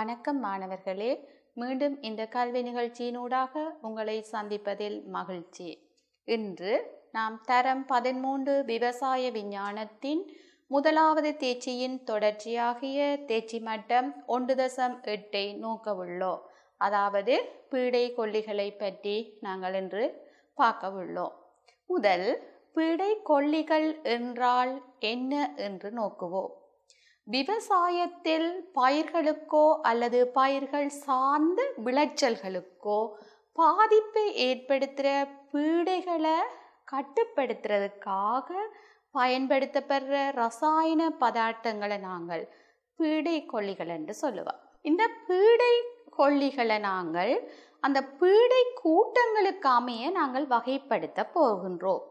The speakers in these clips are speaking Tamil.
வணக்கம் மாணவர்களே மீண்டும் இந்த கல்வி நிகழ்ச்சியினூடாக உங்களை சந்திப்பதில் மகிழ்ச்சி இன்று நாம் தரம் பதிமூன்று விவசாய விஞ்ஞானத்தின் முதலாவது தேர்ச்சியின் தொடர்ச்சியாகிய தேர்ச்சி மட்டம் ஒன்று தசம் எட்டை உள்ளோம் அதாவது பீடை கொல்லிகளை பற்றி நாங்கள் இன்று பார்க்க உள்ளோம் முதல் பீடை கொல்லிகள் என்றால் என்ன என்று நோக்குவோம் விவசாயத்தில் பயிர்களுக்கோ அல்லது பயிர்கள் சார்ந்த விளைச்சல்களுக்கோ பாதிப்பை ஏற்படுத்துகிற பீடைகளை கட்டுப்படுத்துறதுக்காக பயன்படுத்தப்படுற ரசாயன பதார்த்தங்களை நாங்கள் பீடை கொல்லிகள் என்று சொல்லுவோம் இந்த பீடை கொல்லிகளை நாங்கள் அந்த பீடை கூட்டங்களுக்காமையே நாங்கள் வகைப்படுத்த போகின்றோம்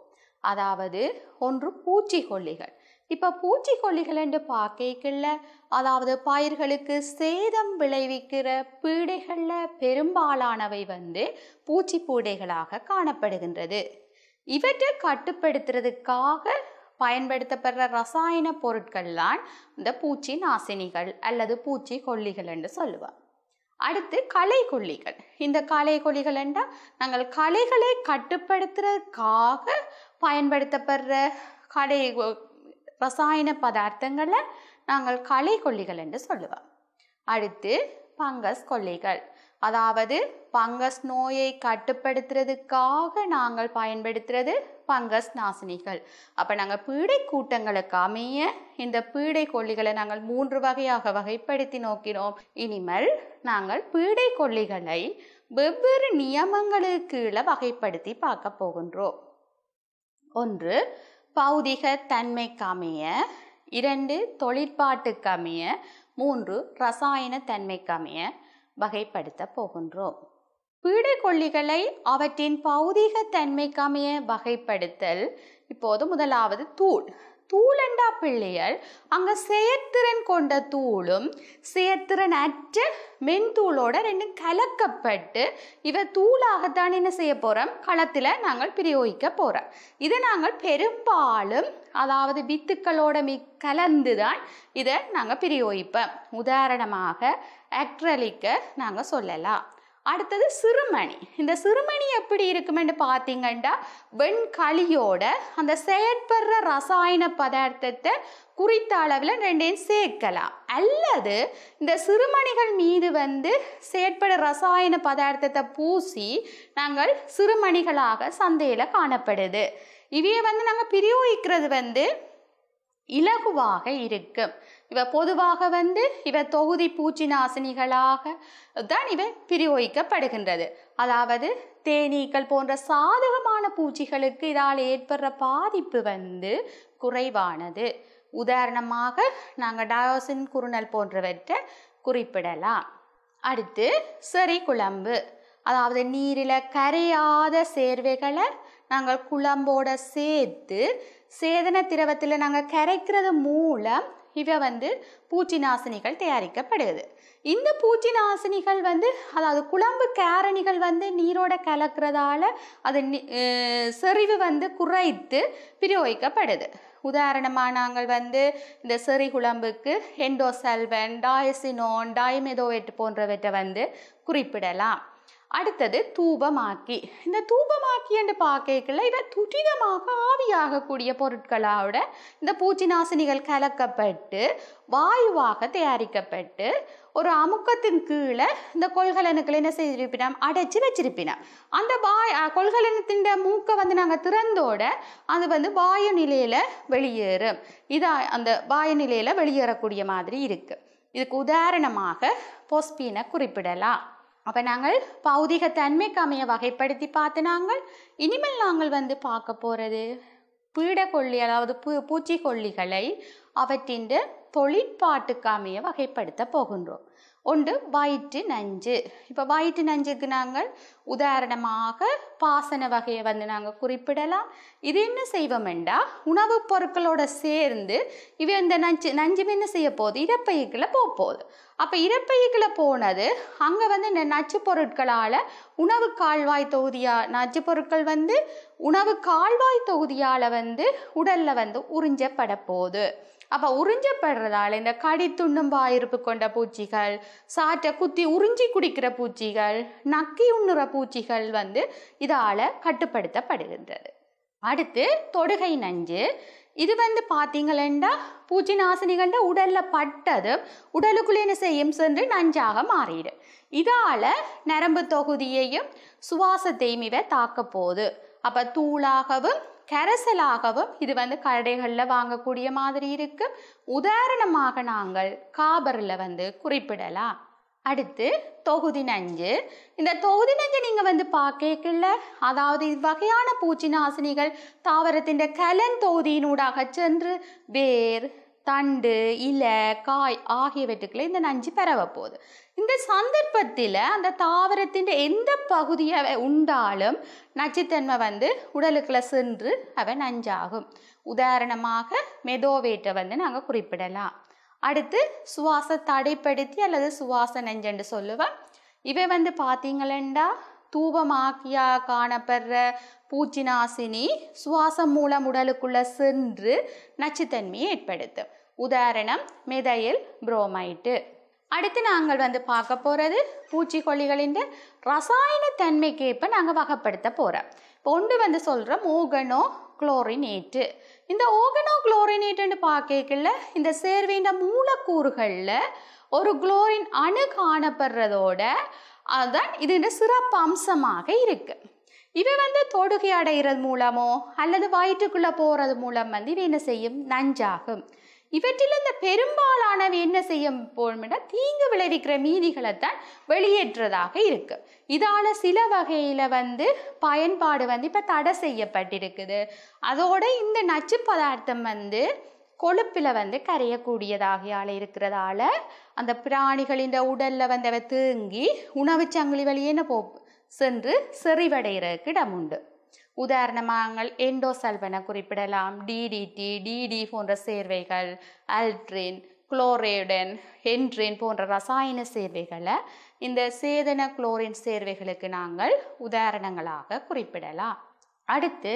அதாவது ஒன்று பூச்சிக்கொல்லிகள் இப்போ பூச்சிக்கொல்லிகள் என்று பார்க்கல அதாவது பயிர்களுக்கு சேதம் விளைவிக்கிற பீடைகளில் பெரும்பாலானவை வந்து பூச்சி பூடைகளாக காணப்படுகின்றது இவற்றை கட்டுப்படுத்துறதுக்காக பயன்படுத்தப்படுற ரசாயன பொருட்கள் தான் இந்த பூச்சி நாசினிகள் அல்லது பூச்சி கொல்லிகள் என்று சொல்லுவோம் அடுத்து களை கொல்லிகள் இந்த களை கொல்லிகள் என்றால் நாங்கள் களைகளை கட்டுப்படுத்துறதுக்காக பயன்படுத்தப்படுற கடை ரசாயன பதார்த்தங்களை நாங்கள் களை கொல்லிகள் என்று சொல்லுவோம் அடுத்து பங்கஸ் கொல்லிகள் அதாவது பங்கஸ் நோயை கட்டுப்படுத்துறதுக்காக நாங்கள் பயன்படுத்துறது பங்கஸ் நாசினிகள் அப்போ நாங்கள் பீடை கூட்டங்களுக்கு அமைய இந்த பீடை கொல்லிகளை நாங்கள் மூன்று வகையாக வகைப்படுத்தி நோக்கினோம் இனிமேல் நாங்கள் பீடை கொல்லிகளை வெவ்வேறு நியமங்களுக்கு கீழே வகைப்படுத்தி பார்க்க போகின்றோம் ஒன்று பௌதிக தன்மைக்கமைய இரண்டு தொழிற்பாட்டுக்கமைய மூன்று ரசாயன தன்மைக்கமைய வகைப்படுத்த போகின்றோம் பீடைக்கொல்லிகளை அவற்றின் பௌதிக தன்மைக்கமைய வகைப்படுத்தல் இப்போது முதலாவது தூள் தூளண்டா பிள்ளையர் அங்கே செயற்திறன் கொண்ட தூளும் செயற்திறன் அற்ற மென்தூளோட ரெண்டும் கலக்கப்பட்டு இவ தூளாகத்தான் என்ன செய்ய போகிறோம் களத்தில் நாங்கள் பிரயோகிக்க போகிறோம் இதை நாங்கள் பெரும்பாலும் அதாவது வித்துக்களோட மி கலந்துதான் தான் இதை நாங்கள் பிரயோகிப்போம் உதாரணமாக ஆக்ரலிக்க நாங்கள் சொல்லலாம் அடுத்தது சிறுமணி இந்த சிறுமணி எப்படி இருக்குமென்னு பார்த்தீங்கன்னா வெண்களியோட அந்த செயற்படுற ரசாயன பதார்த்தத்தை குறித்த அளவில் ரெண்டையும் சேர்க்கலாம் அல்லது இந்த சிறுமணிகள் மீது வந்து செயற்படுற ரசாயன பதார்த்தத்தை பூசி நாங்கள் சிறுமணிகளாக சந்தையில் காணப்படுது இவையை வந்து நாங்கள் பிரியோகிக்கிறது வந்து இலகுவாக இருக்கும் இவ பொதுவாக வந்து இவ தொகுதி பூச்சி நாசினிகளாக தான் இவை பிரயோகிக்கப்படுகின்றது அதாவது தேனீக்கள் போன்ற சாதகமான பூச்சிகளுக்கு இதால் ஏற்படுற பாதிப்பு வந்து குறைவானது உதாரணமாக நாங்கள் டயோசின் குறுநல் போன்றவற்றை குறிப்பிடலாம் அடுத்து செறி குழம்பு அதாவது நீரில் கரையாத சேர்வைகளை நாங்கள் குழம்போட சேர்த்து சேதன திரவத்தில் நாங்கள் கரைக்கிறது மூலம் இவை வந்து பூச்சி நாசினிகள் தயாரிக்கப்படுது இந்த பூச்சி நாசினிகள் வந்து அதாவது குழம்பு கேரணிகள் வந்து நீரோட கலக்கிறதால அது செறிவு வந்து குறைத்து பிரயோகிக்கப்படுது உதாரணமாக நாங்கள் வந்து இந்த செறி குழம்புக்கு எண்டோசல்வன் டாயசினோன் டாய்மெதோவேட் போன்றவற்றை வந்து குறிப்பிடலாம் அடுத்தது தூபமாக்கி இந்த தூபமாக்கி என்று பார்க்கல இவை துரிதமாக ஆவியாகக்கூடிய பொருட்களோட இந்த பூச்சி நாசினிகள் கலக்கப்பட்டு வாயுவாக தயாரிக்கப்பட்டு ஒரு அமுக்கத்தின் கீழே இந்த கொள்கலனுக்களை என்ன செய்திருப்பினோம் அடைச்சி வச்சிருப்பினோம் அந்த வாய் கொள்கலனத்தின் மூக்கை வந்து நாங்கள் திறந்தோட அது வந்து வாயு நிலையில் வெளியேறும் இதாக அந்த வாயு நிலையில் வெளியேறக்கூடிய மாதிரி இருக்குது இதுக்கு உதாரணமாக பொஸ்பீனை குறிப்பிடலாம் அப்போ நாங்கள் பௌதிக தன்மைக்கு அமைய வகைப்படுத்தி பார்த்து நாங்கள் இனிமேல் நாங்கள் வந்து பார்க்க போகிறது பீடக்கொல்லி அதாவது பூ பூச்சிக்கொல்லிகளை அவற்றின் தொழிற்பாட்டுக்கு அமைய வகைப்படுத்த போகின்றோம் ஒன்று வயிற்று நஞ்சு இப்போ வயிற்று நஞ்சுக்கு நாங்கள் உதாரணமாக பாசன வகையை வந்து நாங்கள் குறிப்பிடலாம் இது என்ன என்றால் உணவுப் பொருட்களோடு சேர்ந்து இவை இந்த நஞ்சு நஞ்சு என்ன செய்ய போகுது இடப்பைக்குள்ளே போக போகுது அப்போ இறப்பைக்குள்ளே போனது அங்கே வந்து இந்த நச்சு பொருட்களால் உணவு கால்வாய் தொகுதியாக நச்சு பொருட்கள் வந்து உணவு கால்வாய் தொகுதியால் வந்து உடலில் வந்து உறிஞ்சப்பட போகுது அப்போ உறிஞ்சப்படுறதால இந்த கடி துண்ணும் வாயிருப்பு கொண்ட பூச்சிகள் சாற்றை குத்தி உறிஞ்சி குடிக்கிற பூச்சிகள் நக்கி உண்ணுற பூச்சிகள் வந்து இதால் கட்டுப்படுத்தப்படுகின்றது அடுத்து தொடுகை நஞ்சு இது வந்து பார்த்தீங்களா பூச்சி நாசினி நாசினிகண்ட உடலில் பட்டது உடலுக்குள்ளே என்ன செய்யும் சென்று நஞ்சாக மாறிடு இதால் நரம்பு தொகுதியையும் சுவாசத்தையும் இவை தாக்க போகுது அப்போ தூளாகவும் கரசலாகவும் இது வந்து கடைகளில் வாங்கக்கூடிய மாதிரி இருக்குது உதாரணமாக நாங்கள் காபரில் வந்து குறிப்பிடலாம் அடுத்து தொகுதி நஞ்சு இந்த தொகுதி நஞ்சு நீங்கள் வந்து பார்க்கல அதாவது இவ்வகையான பூச்சி நாசினிகள் தாவரத்தின் கலன் தொகுதியினூடாக சென்று வேர் தண்டு இலை காய் ஆகியவற்றுக்குள்ள இந்த நஞ்சு போகுது இந்த சந்தர்ப்பத்தில் அந்த தாவரத்தின் எந்த பகுதியை உண்டாலும் நச்சுத்தன்மை வந்து உடலுக்குள்ள சென்று அவை நஞ்சாகும் உதாரணமாக மெதோவேட்டை வந்து நாங்கள் குறிப்பிடலாம் அடுத்து சுவாச தடைப்படுத்தி அல்லது சுவாச நெஞ்சன்னு சொல்லுவேன் இவை வந்து பார்த்தீங்களேண்டா தூபமாக்கியா காணப்படுற பூச்சி நாசினி சுவாசம் மூலம் உடலுக்குள்ள சென்று நச்சுத்தன்மையை ஏற்படுத்தும் உதாரணம் மெதையில் புரோமைட்டு அடுத்து நாங்கள் வந்து பார்க்க போகிறது பூச்சிக்கொல்லிகளின் ரசாயன தன்மைக்கேற்ப நாங்கள் வகைப்படுத்த போகிறோம் இப்போ ஒன்று வந்து சொல்கிறோம் மூகனோ குளோரினேட்டு இந்த ஓகனோ குளோரினேட்டுன்னு பார்க்கல இந்த சேர்வையின் மூலக்கூறுகளில் ஒரு குளோரின் அணு காணப்படுறதோட அதுதான் இது சிறப்பு அம்சமாக இருக்கு இவை வந்து தொடுகை அடைகிறது மூலமோ அல்லது வயிற்றுக்குள்ளே போகிறது மூலம் வந்து இவை என்ன செய்யும் நஞ்சாகும் இவற்றில் இந்த பெரும்பாலானவை என்ன செய்ய போகணும்னா தீங்கு விளைவிக்கிற மீதிகளை தான் வெளியேற்றதாக இருக்கு இதால சில வகையில் வந்து பயன்பாடு வந்து இப்போ தடை செய்யப்பட்டிருக்குது அதோட இந்த நச்சு பதார்த்தம் வந்து கொழுப்பில் வந்து கரையக்கூடியதாகையால் இருக்கிறதால அந்த பிராணிகளின் உடலில் வந்து தேங்கி உணவு சங்கிலி வழியே போ சென்று செறிவடைகிறதுக்கு இடம் உண்டு உதாரணமாக எண்டோசல்வனை குறிப்பிடலாம் டிடிடி டிடி போன்ற சேர்வைகள் அல்ட்ரின் குளோரேடன் ஹென்ட்ரின் போன்ற ரசாயன சேர்வைகளை இந்த சேதன குளோரின் சேர்வைகளுக்கு நாங்கள் உதாரணங்களாக குறிப்பிடலாம் அடுத்து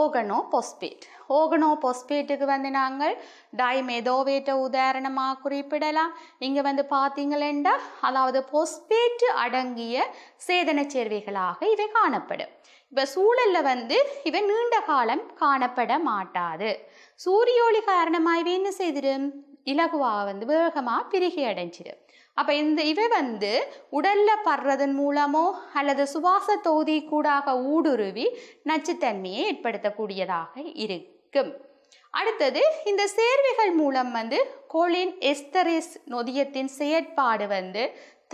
ஓகனோ பொஸ்பேட் ஓகனோ பொஸ்பேட்டுக்கு வந்து நாங்கள் டைமெதோவேட்டை உதாரணமாக குறிப்பிடலாம் இங்கே வந்து பார்த்தீங்களேண்டா அதாவது பொஸ்பேட்டு அடங்கிய சேதன சேர்வைகளாக இவை காணப்படும் இப்போ சூழலில் வந்து இவை நீண்ட காலம் காணப்பட மாட்டாது சூரியோலி காரணமாகவே என்ன செய்திடும் இலகுவாக வந்து வேகமாக பிரிகி அடைஞ்சிடும் அப்போ இந்த இவை வந்து உடலில் படுறதன் மூலமோ அல்லது சுவாச தொகுதி கூடாக ஊடுருவி நச்சுத்தன்மையை ஏற்படுத்தக்கூடியதாக இருக்கும் அடுத்தது இந்த சேர்வைகள் மூலம் வந்து கோலின் எஸ்தரிஸ் நொதியத்தின் செயற்பாடு வந்து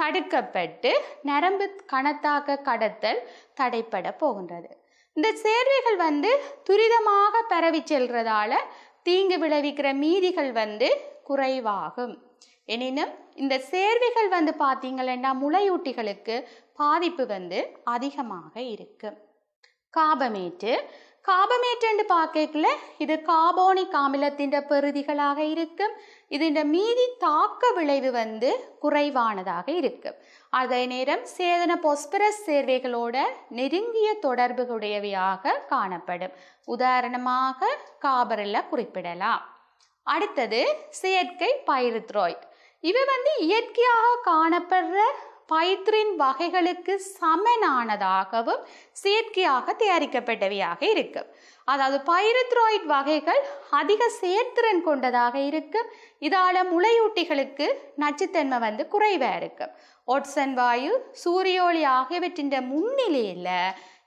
தடுக்கப்பட்டு நரம்பு கணத்தாக கடத்தல் தடைப்பட போகின்றது இந்த சேர்வைகள் வந்து துரிதமாக பரவி செல்றதால தீங்கு விளைவிக்கிற மீதிகள் வந்து குறைவாகும் எனினும் இந்த சேர்வைகள் வந்து பார்த்தீங்கன்னா முளையூட்டிகளுக்கு பாதிப்பு வந்து அதிகமாக இருக்கு காபமேட்டு காபமேட்டன்டு ഉണ്ട് இது காபோனிக் அமிலத்தின் ആമിലത്തിൻ്റെ இருக்கும் இதன் மீதி தாக்க விளைவு வந்து குறைவானதாக இருக்கும் அதே நேரம் சேதன பொஸ்பரஸ் சேர்வைகளோட நெருங்கிய தொடர்புடையவையாக காணப்படும் உதாரணமாக காபரில் குறிப்பிடலாம் அடுத்தது செயற்கை பைருத்ராய்ட் இவை வந்து இயற்கையாக காணப்படுற பைத்ரின் வகைகளுக்கு சமனானதாகவும் செயற்கையாக தயாரிக்கப்பட்டவையாக இருக்கும் அதாவது பைரத்ராய்ட் வகைகள் அதிக செயற்திறன் கொண்டதாக இருக்கும் இதால் முளையூட்டிகளுக்கு நச்சுத்தன்மை வந்து குறைவாக இருக்கும் ஒட்சன் வாயு சூரியோலி ஆகியவற்றின் முன்னிலையில்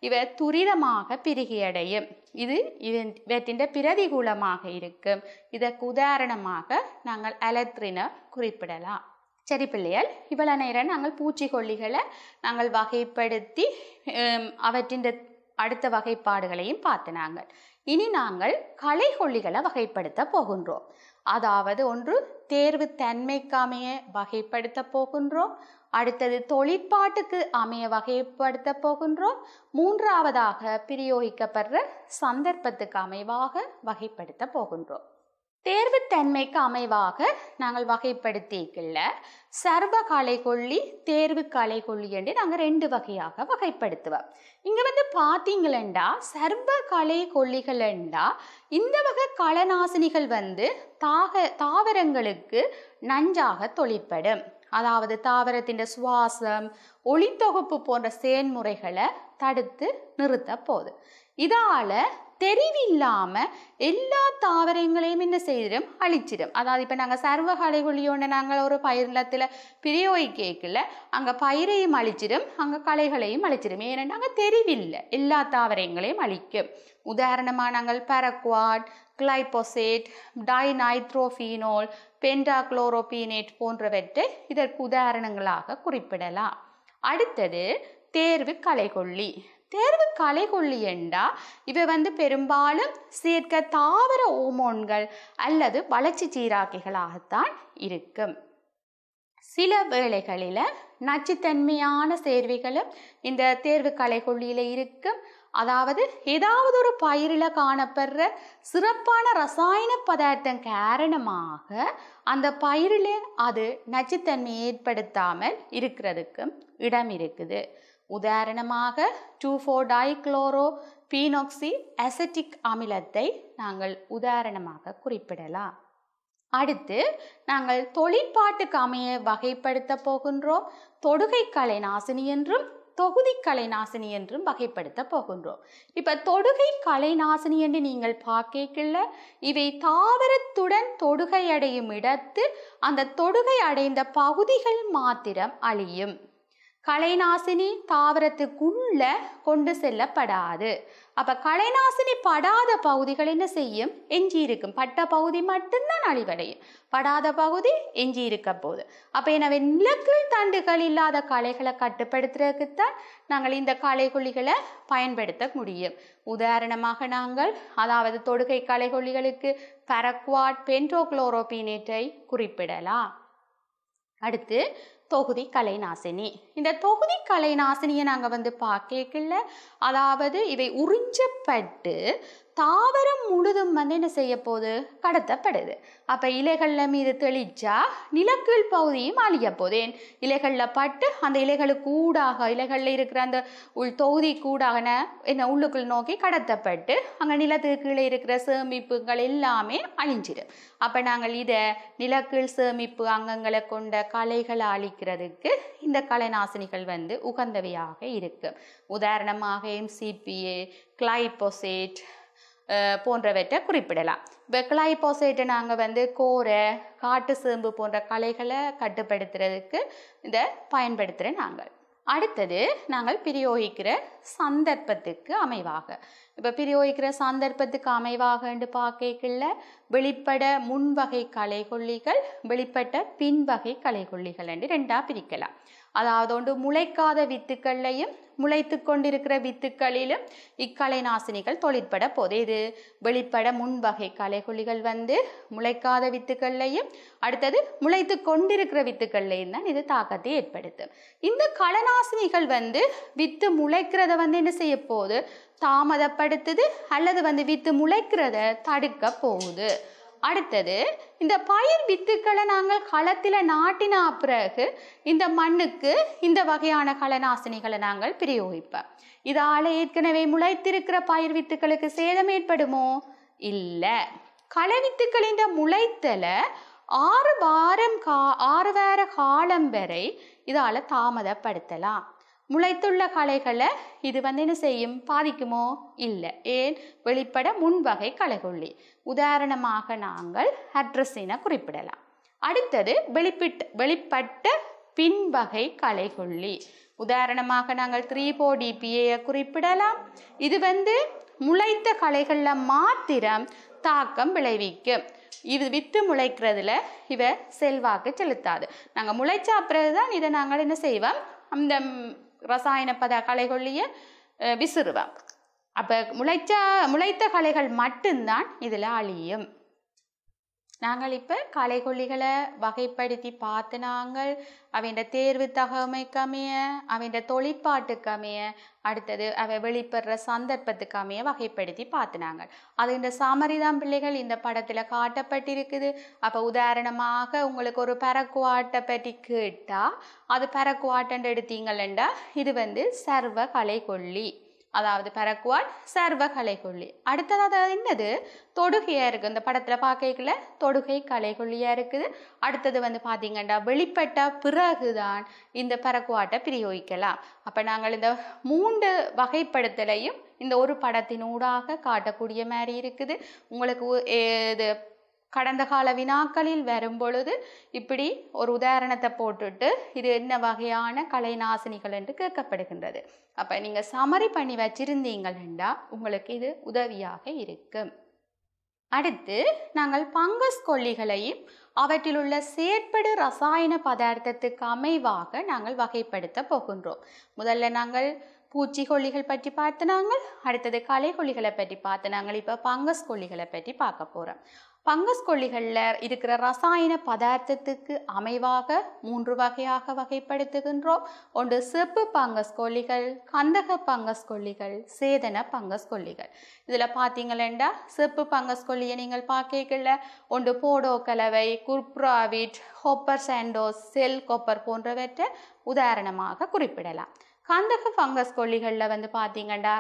இவை துரிதமாக பிரிகியடையும் இது இவற்றின் பிரதிகூலமாக இருக்கும் இதற்கு உதாரணமாக நாங்கள் அலத்ரினை குறிப்பிடலாம் சரி பிள்ளையால் இவ்வளோ நேரம் நாங்கள் பூச்சிக்கொல்லிகளை நாங்கள் வகைப்படுத்தி அவற்றின் அடுத்த வகைப்பாடுகளையும் பார்த்து நாங்கள் இனி நாங்கள் கொல்லிகளை வகைப்படுத்த போகின்றோம் அதாவது ஒன்று தேர்வு தன்மைக்கு அமைய வகைப்படுத்த போகின்றோம் அடுத்தது தொழிற்பாட்டுக்கு அமைய வகைப்படுத்த போகின்றோம் மூன்றாவதாக பிரயோகிக்கப்படுற சந்தர்ப்பத்துக்கு அமைவாக வகைப்படுத்த போகின்றோம் தேர்வுத்தன்மைக்கு அமைவாக நாங்கள் வகைப்படுத்திக்கல சர்வ கொல்லி தேர்வு கொல்லி என்று நாங்கள் ரெண்டு வகையாக வகைப்படுத்துவோம் இங்கே வந்து பார்த்தீங்களா சர்வ கலை கொல்லிகளண்டா இந்த வகை களநாசினிகள் வந்து தாக தாவரங்களுக்கு நஞ்சாக தொழிற்படும் அதாவது தாவரத்தின் சுவாசம் ஒளித்தொகுப்பு போன்ற செயல்முறைகளை தடுத்து நிறுத்த போகுது இதால் தெரிவில்லாமல் எல்லா தாவரங்களையும் என்ன செய்திடும் அழிச்சிடும் அதாவது இப்போ நாங்கள் சர்வ களைகொல்லியோன்னு நாங்கள் ஒரு பயிர் நிலத்தில் பிரியோய் கேட்கல அங்கே பயிரையும் அழிச்சிடும் அங்கே களைகளையும் அழிச்சிடும் ஏன்னா அங்கே தெரிவில்லை எல்லா தாவரங்களையும் அழிக்கும் உதாரணமாக நாங்கள் பரக்வாட் கிளைபோசேட் டைநைத்ரோஃபீனோல் பென்டாக்ளோரோபீனேட் போன்றவற்றை இதற்கு உதாரணங்களாக குறிப்பிடலாம் அடுத்தது தேர்வு களைகொல்லி தேர்வு கலைகொல்லி என்றா இவை வந்து பெரும்பாலும் சேர்க்க தாவர ஓமோன்கள் அல்லது வளர்ச்சி சீராக்கிகளாகத்தான் இருக்கும் சில வேளைகளில் நச்சுத்தன்மையான சேர்வைகளும் இந்த தேர்வு கலைகொல்லியில் இருக்கும் அதாவது ஏதாவது ஒரு பயிரில் காணப்படுற சிறப்பான ரசாயன பதார்த்தம் காரணமாக அந்த பயிரில் அது நச்சுத்தன்மை ஏற்படுத்தாமல் இருக்கிறதுக்கும் இடம் இருக்குது உதாரணமாக two four dichloro phenoxy acetic அமிலத்தை நாங்கள் உதாரணமாக குறிப்பிடலாம் அடுத்து நாங்கள் தொழிற்பாட்டுக்கு அமைய வகைப்படுத்த போகின்றோம் தொடுகை கலை நாசினி என்றும் தொகுதி கலை நாசினி என்றும் வகைப்படுத்த போகின்றோம் இப்போ தொடுகை கலை நாசினி என்று நீங்கள் பார்க்கல இவை தாவரத்துடன் தொடுகை அடையும் இடத்து அந்த தொடுகை அடைந்த பகுதிகள் மாத்திரம் அழியும் கலைநாசினி தாவரத்துக்குள்ள கொண்டு செல்லப்படாது அப்போ கலைநாசினி படாத பகுதிகள் என்ன செய்யும் எஞ்சி இருக்கும் பட்ட பகுதி மட்டும்தான் அழிவடையும் படாத பகுதி எஞ்சி இருக்க போது அப்போ எனவே நிலக்கீழ் தண்டுகள் இல்லாத கலைகளை கட்டுப்படுத்துறதுக்குத்தான் நாங்கள் இந்த கொல்லிகளை பயன்படுத்த முடியும் உதாரணமாக நாங்கள் அதாவது தொடுகை கொல்லிகளுக்கு பரக்வாட் பென்டோக்ளோரோபினேட்டை குறிப்பிடலாம் அடுத்து தொகுதி கலைநாசினி இந்த தொகுதி கலைநாசினியை நாங்கள் வந்து பார்க்கல அதாவது இவை உறிஞ்சப்பட்டு தாவரம் முழுதும் வந்து என்ன செய்ய போகுது கடத்தப்படுது அப்போ இலைகளில் மீது தெளிச்சா நிலக்கீழ் பகுதியும் அழிய போதேன் இலைகளில் பட்டு அந்த இலைகளுக்கு ஊடாக இலைகளில் இருக்கிற அந்த உள் தொகுதி கூடாக என்ன உள்ளுக்குள் நோக்கி கடத்தப்பட்டு அங்கே நிலத்துக்கு கீழே இருக்கிற சேமிப்புகள் எல்லாமே அழிஞ்சிடும் அப்போ நாங்கள் இதை நிலக்கீழ் சேமிப்பு அங்கங்களை கொண்ட கலைகளை அழிக்க வைக்கிறதுக்கு இந்த கலைநாசினிகள் வந்து உகந்தவையாக இருக்குது உதாரணமாக எம்சிபிஏ கிளைபோசேட் போன்றவற்றை குறிப்பிடலாம் இப்போ கிளைபோசைட்டை நாங்கள் வந்து கோரை காட்டு சேம்பு போன்ற கலைகளை கட்டுப்படுத்துறதுக்கு இதை பயன்படுத்துகிற நாங்கள் அடுத்தது நாங்கள் பிரயோகிக்கிற சந்தர்ப்பத்துக்கு அமைவாக இப்போ பிரயோகிக்கிற சந்தர்ப்பத்துக்கு அமைவாக என்று பார்க்கல வெளிப்பட முன்வகை கலைகொல்லிகள் வெளிப்பட்ட பின்வகை கலைகொல்லிகள் என்று ரெண்டாக பிரிக்கலாம் அதாவது முளைக்காத வித்துக்கள்லையும் முளைத்து கொண்டிருக்கிற வித்துக்களிலும் இக்கலை நாசினிகள் தொழிற்பட போது இது வெளிப்பட முன்வகை கலைகொல்லிகள் வந்து முளைக்காத வித்துக்கள்லையும் அடுத்தது முளைத்து கொண்டிருக்கிற வித்துக்கள்லையும் தான் இது தாக்கத்தை ஏற்படுத்தும் இந்த கலைநாசினிகள் வந்து வித்து முளைக்கிறத வந்து என்ன செய்ய போகுது தாமதப்படுத்துது அல்லது வந்து வித்து முளைக்கிறத தடுக்க போகுது அடுத்தது இந்த பயிர் வித்துக்களை நாங்கள் களத்தில் நாட்டின பிறகு இந்த மண்ணுக்கு இந்த வகையான களநாசினிகளை நாங்கள் பிரயோகிப்போம் இதால் ஏற்கனவே முளைத்திருக்கிற பயிர் வித்துக்களுக்கு சேதம் ஏற்படுமோ இல்லை களை வித்துக்களின் முளைத்தலை ஆறு வாரம் கா ஆறு வார காலம் வரை இதால் தாமதப்படுத்தலாம் முளைத்துள்ள கலைகளை இது வந்து என்ன செய்யும் பாதிக்குமோ இல்லை ஏன் வெளிப்பட முன்வகை களைகொல்லி உதாரணமாக நாங்கள் அட்ரஸினை குறிப்பிடலாம் அடுத்தது வெளிப்பிட்டு வெளிப்பட்ட பின்வகை களைகொல்லி உதாரணமாக நாங்கள் த்ரீ ஃபோர் டிபிஏயை குறிப்பிடலாம் இது வந்து முளைத்த கலைகளில் மாத்திரம் தாக்கம் விளைவிக்கும் இது விற்று முளைக்கிறதுல இவ செல்வாக்கு செலுத்தாது நாங்கள் முளைச்சாப்புறது தான் இதை நாங்கள் என்ன செய்வோம் அந்த ரசாயன பத களைகொல்லிய விசிறுவான் அப்போ முளைச்ச முளைத்த களைகள் மட்டும்தான் இதில் அழியும் நாங்கள் இப்போ கலைக்கொல்லிகளை வகைப்படுத்தி பார்த்து நாங்கள் அவன் தேர்வு தகமைக்கமைய அவன் தொழிற்பாட்டுக்கமைய அடுத்தது அவ வெளிப்படுற சந்தர்ப்பத்துக்கமைய வகைப்படுத்தி பார்த்துனாங்க அது இந்த சாமரிதான் பிள்ளைகள் இந்த படத்தில் காட்டப்பட்டிருக்குது அப்போ உதாரணமாக உங்களுக்கு ஒரு பரக்குவாட்டை பற்றி கேட்டால் அது பரக்குவாட்டன் எடுத்தீங்களா இது வந்து சர்வ கலைக்கொல்லி அதாவது பரக்குவால் சர்வ கலைக்கொல்லி அடுத்தது அது என்னது தொடுகையாக இருக்குது இந்த படத்தில் பார்க்கல தொடுகை கலைக்கொல்லியாக இருக்குது அடுத்தது வந்து பார்த்திங்கன்னா வெளிப்பட்ட பிறகு தான் இந்த பரக்குவாட்டை பிரயோகிக்கலாம் அப்போ நாங்கள் இந்த மூன்று வகைப்படுத்தலையும் இந்த ஒரு படத்தினூடாக காட்டக்கூடிய மாதிரி இருக்குது உங்களுக்கு இது கடந்த கால வினாக்களில் வரும்பொழுது இப்படி ஒரு உதாரணத்தை போட்டுட்டு இது என்ன வகையான கலைநாசினிகள் என்று கேட்கப்படுகின்றது அப்போ நீங்கள் சமரி பண்ணி வச்சிருந்தீங்கன்னா உங்களுக்கு இது உதவியாக இருக்கும் அடுத்து நாங்கள் பங்கஸ் கொல்லிகளையும் அவற்றில் உள்ள செயற்படு ரசாயன பதார்த்தத்துக்கு அமைவாக நாங்கள் வகைப்படுத்த போகின்றோம் முதல்ல நாங்கள் பூச்சிக்கொல்லிகள் பற்றி பார்த்து நாங்கள் அடுத்தது களைக்கொல்லிகளை பற்றி பார்த்து நாங்கள் இப்போ பங்கஸ் கொல்லிகளை பற்றி பார்க்க போகிறோம் பங்கஸ் கொல்லிகளில் இருக்கிற ரசாயன பதார்த்தத்துக்கு அமைவாக மூன்று வகையாக வகைப்படுத்துகின்றோம் ஒன்று செப்பு பங்கஸ் கொல்லிகள் கந்தக பங்கஸ் கொல்லிகள் சேதன பங்கஸ் கொல்லிகள் இதில் பார்த்தீங்களேண்டா செப்பு பங்கஸ் கொல்லியை நீங்கள் பார்க்கல ஒன்று போடோ கலவை குர்ப்ராவிட் ஹோப்பர் சாண்டோஸ் செல் கொப்பர் போன்றவற்றை உதாரணமாக குறிப்பிடலாம் கந்தக ஃபங்கஸ் கொல்லிகளில் வந்து பார்த்தீங்கன்னா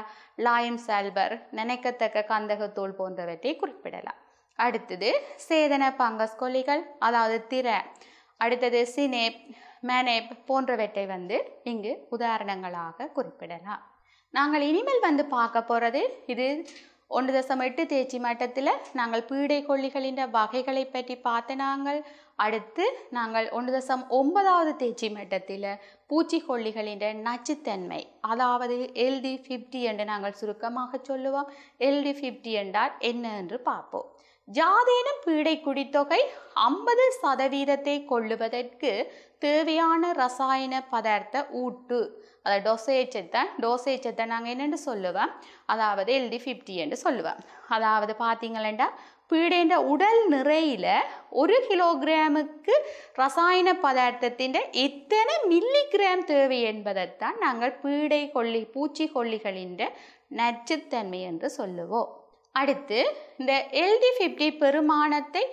லாயம் சால்பர் நினைக்கத்தக்க கந்தகத்தூள் போன்றவற்றை குறிப்பிடலாம் அடுத்தது சேதன ஃபங்கஸ் கொல்லிகள் அதாவது திரை அடுத்தது சினேப் மேனேப் போன்றவற்றை வந்து இங்கு உதாரணங்களாக குறிப்பிடலாம் நாங்கள் இனிமேல் வந்து பார்க்க போகிறது இது ஒன்று தசம் எட்டு தேர்ச்சி மட்டத்தில் நாங்கள் பீடை கொல்லிகளின் வகைகளை பற்றி பார்த்த நாங்கள் அடுத்து நாங்கள் ஒன்று தசம் ஒன்பதாவது தேச்சி மட்டத்தில் பூச்சிக்கொல்லிகளின் நச்சுத்தன்மை அதாவது எல்டி ஃபிஃப்டி என்று நாங்கள் சுருக்கமாக சொல்லுவோம் எல்டி ஃபிஃப்டி என்றால் என்ன என்று பார்ப்போம் ஜாதேனம் பீடை குடித்தொகை ஐம்பது சதவீதத்தை கொள்ளுவதற்கு தேவையான ரசாயன பதார்த்த ஊட்டு அதை டொசேச்சத்தை டோசேச்சத்தை நாங்கள் என்னென்று சொல்லுவோம் அதாவது எல்டி ஃபிஃப்டி என்று சொல்லுவோம் அதாவது பார்த்தீங்களேண்டா பீடைன்ற உடல் நிறையில் ஒரு கிலோகிராமுக்கு ரசாயன பதார்த்தத்தின் எத்தனை மில்லி கிராம் தேவை என்பதைத்தான் நாங்கள் பீடை கொல்லி பூச்சி கொல்லிகளின் நச்சுத்தன்மை என்று சொல்லுவோம் அடுத்து இந்த எல்டி ஃபிஃப்டி பெருமானத்தை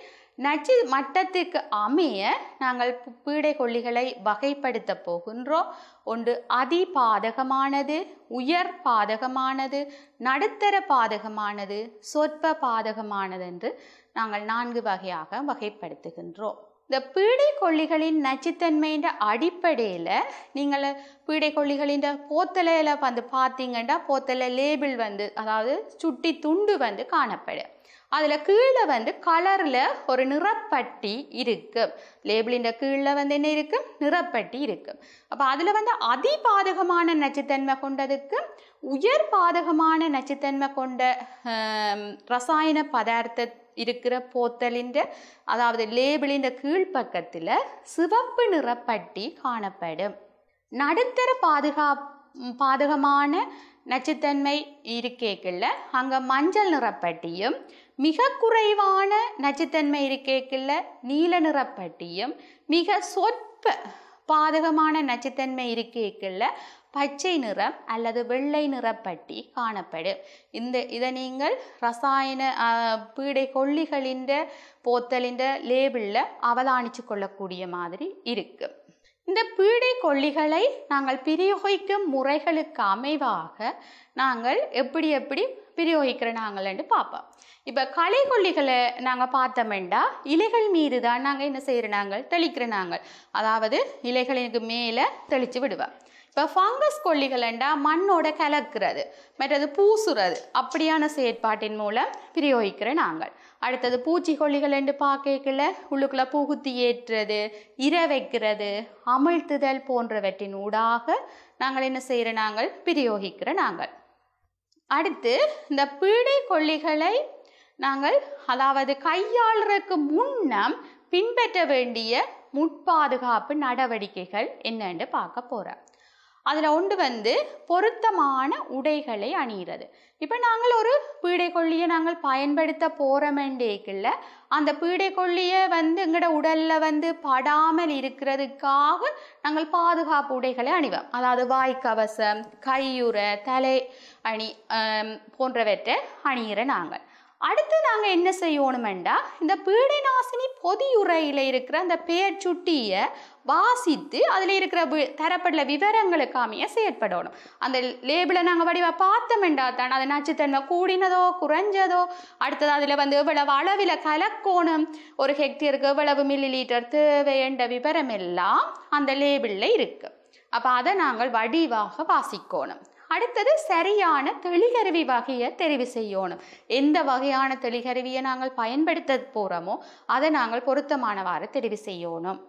நச்சு மட்டத்துக்கு அமைய நாங்கள் பீடை கொல்லிகளை வகைப்படுத்த போகின்றோம் ஒன்று அதி பாதகமானது உயர் பாதகமானது நடுத்தர பாதகமானது சொற்ப பாதகமானது என்று நாங்கள் நான்கு வகையாக வகைப்படுத்துகின்றோம் இந்த பீடை கொல்லிகளின் நச்சுத்தன்மைன்ற அடிப்படையில் நீங்கள் பீடை கொல்லிகளின் போத்தலையில் வந்து பார்த்தீங்கன்னா போத்தலை லேபிள் வந்து அதாவது சுட்டி துண்டு வந்து காணப்படும் அதில் கீழே வந்து கலரில் ஒரு நிறப்பட்டி இருக்கும் லேபிளின் கீழே வந்து என்ன இருக்கும் நிறப்பட்டி இருக்கும் அப்போ அதில் வந்து அதி பாதகமான நச்சுத்தன்மை கொண்டதுக்கு உயர் பாதகமான நச்சுத்தன்மை கொண்ட ரசாயன பதார்த்த இருக்கிற போத்தலின் அதாவது லேபிளின் கீழ்ப்பக்கத்தில் சிவப்பு நிறப்பட்டி காணப்படும் நடுத்தர பாதுகா பாதகமான நச்சுத்தன்மை இருக்கேக்கில் அங்கே மஞ்சள் நிறப்பட்டியும் மிக குறைவான நச்சுத்தன்மை இருக்கேக்கில் நீல நிறப்பட்டியும் மிக சொற்ப பாதகமான நச்சுத்தன்மை இருக்கேக்கில் பச்சை நிறம் அல்லது வெள்ளை நிறப்பட்டி காணப்படும் இந்த இதை நீங்கள் ரசாயன பீடை கொல்லிகளின் போத்தலின் லேபிளில் அவதானிச்சு கொள்ளக்கூடிய மாதிரி இருக்குது இந்த பீடை கொல்லிகளை நாங்கள் பிரயோகிக்கும் முறைகளுக்கு அமைவாக நாங்கள் எப்படி எப்படி பிரயோகிக்கிற நாங்கள்னு பார்ப்போம் இப்போ களை கொல்லிகளை நாங்கள் பார்த்தோம்னா இலைகள் மீது தான் நாங்கள் என்ன செய்கிற நாங்கள் தெளிக்கிற நாங்கள் அதாவது இலைகளுக்கு மேலே தெளித்து விடுவோம் இப்போ ஃபங்கஸ் கொல்லிகளண்டா மண்ணோட கலக்கிறது மற்றது பூசுறது அப்படியான செயற்பாட்டின் மூலம் பிரயோகிக்கிற நாங்கள் அடுத்தது பூச்சிக்கொல்லிகள் என்று பார்க்கல உள்ளுக்குள்ள புகுத்தி ஏற்றுறது இர வைக்கிறது அமிழ்த்துதல் போன்றவற்றின் ஊடாக நாங்கள் என்ன செய்கிற நாங்கள் பிரயோகிக்கிற நாங்கள் அடுத்து இந்த பீடை கொல்லிகளை நாங்கள் அதாவது கையாளுறதுக்கு முன்னம் பின்பற்ற வேண்டிய முட்பாதுகாப்பு நடவடிக்கைகள் என்னன்னு பார்க்க போகிறோம் அதில் ஒன்று வந்து பொருத்தமான உடைகளை அணிகிறது இப்போ நாங்கள் ஒரு பீடை கொல்லியை நாங்கள் பயன்படுத்த போகிறோமெண்டேக்கில் அந்த பீடை கொல்லியை வந்து எங்களோட உடலில் வந்து படாமல் இருக்கிறதுக்காக நாங்கள் பாதுகாப்பு உடைகளை அணிவோம் அதாவது வாய்க்கவசம் கையுற தலை அணி போன்றவற்றை அணிகிற நாங்கள் அடுத்து நாங்கள் என்ன செய்யணுமெண்டா இந்த பொதி பொதியுரையில் இருக்கிற அந்த பெயர் சுட்டியை வாசித்து அதில் இருக்கிற தரப்பட்ட விவரங்களுக்காமைய செயற்படணும் அந்த லேபிளை நாங்கள் வடிவாக பார்த்தோமெண்டா தான் அது நச்சுத்தன்மை கூடினதோ குறைஞ்சதோ அடுத்தது அதில் வந்து எவ்வளவு அளவில் கலக்கோணம் ஒரு ஹெக்டேருக்கு எவ்வளவு மில்லி லிட்டர் தேவை என்ற விவரம் எல்லாம் அந்த லேபிளில் இருக்குது அப்போ அதை நாங்கள் வடிவாக வாசிக்கணும் அடுத்தது சரியான தெளிகருவி வகையை தெரிவு செய்யணும் எந்த வகையான தெளிகருவியை நாங்கள் பயன்படுத்த போகிறோமோ அதை நாங்கள் பொருத்தமானவாறு தெரிவு செய்யணும்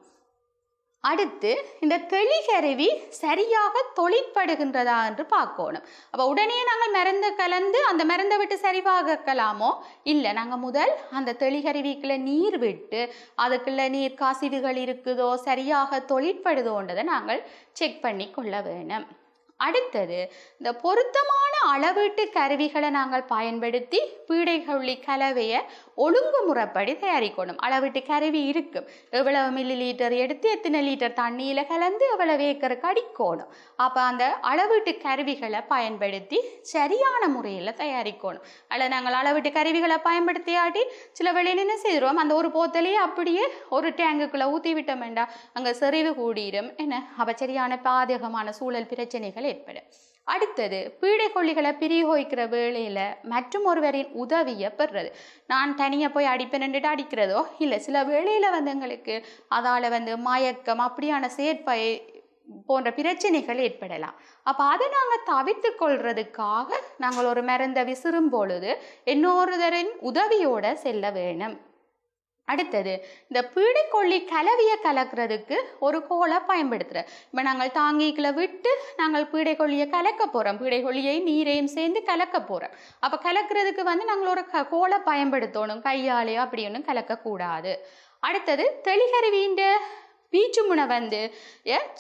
அடுத்து இந்த தெளிகருவி சரியாக தொழிற்படுகின்றதா என்று பார்க்கணும் அப்போ உடனே நாங்கள் மருந்து கலந்து அந்த மருந்தை விட்டு சரிவாகக்கலாமோ இல்லை நாங்கள் முதல் அந்த தெளிகருவிக்குள்ளே நீர் விட்டு அதுக்குள்ளே நீர் காசிவுகள் இருக்குதோ சரியாக தொழிற்படுதோன்றதை நாங்கள் செக் பண்ணி கொள்ள வேணும் அடுத்தது இந்த பொருத்தமான அளவீட்டு கருவிகளை நாங்கள் பயன்படுத்தி பீடைகொள்ளி கலவையை ஒழுங்கு முறைப்படி தயாரிக்கணும் அளவிட்டு கருவி இருக்கும் எவ்வளவு மில்லி லீட்டர் எடுத்து எத்தனை லீட்டர் தண்ணியில் கலந்து எவ்வளவு ஏக்கர் கடிக்கணும் அப்போ அந்த அளவீட்டு கருவிகளை பயன்படுத்தி சரியான முறையில் தயாரிக்கணும் அதில் நாங்கள் அளவீட்டு கருவிகளை பயன்படுத்தியாட்டி சில வெளியில் என்ன செய்கிறோம் அந்த ஒரு போத்தலையே அப்படியே ஒரு டேங்குக்குள்ளே ஊற்றி விட்டோம் வேண்டாம் அங்கே செறிவு கூடிடும் என்ன அப்போ சரியான பாதகமான சூழல் பிரச்சனைகள் ஏற்படும் அடுத்தது பீடை கொல்லிகளை பிரியோகிக்கிற வேளையில் மற்றும் ஒருவரின் உதவியை பெறுறது நான் தனியாக போய் நின்றுட்டு அடிக்கிறதோ இல்லை சில வேளையில் வந்து எங்களுக்கு அதால் வந்து மயக்கம் அப்படியான செயற்பை போன்ற பிரச்சனைகள் ஏற்படலாம் அப்போ அதை நாங்கள் தவித்து கொள்றதுக்காக நாங்கள் ஒரு மறந்த விசிறும் பொழுது இன்னொருதரின் உதவியோடு செல்ல வேணும் அடுத்தது இந்த பிடிக்கொல்லி கலவியை கலக்கிறதுக்கு ஒரு கோலை பயன்படுத்துகிறோம் இப்போ நாங்கள் தாங்கிக்குள்ள விட்டு நாங்கள் பீடைக்கொல்லியை கலக்க போகிறோம் பீடைக்கொல்லியை நீரையும் சேர்ந்து கலக்க போகிறோம் அப்போ கலக்கிறதுக்கு வந்து நாங்கள் ஒரு கோலை பயன்படுத்தணும் கையாலே அப்படி ஒன்றும் கலக்கக்கூடாது அடுத்தது பீச்சு முனை வந்து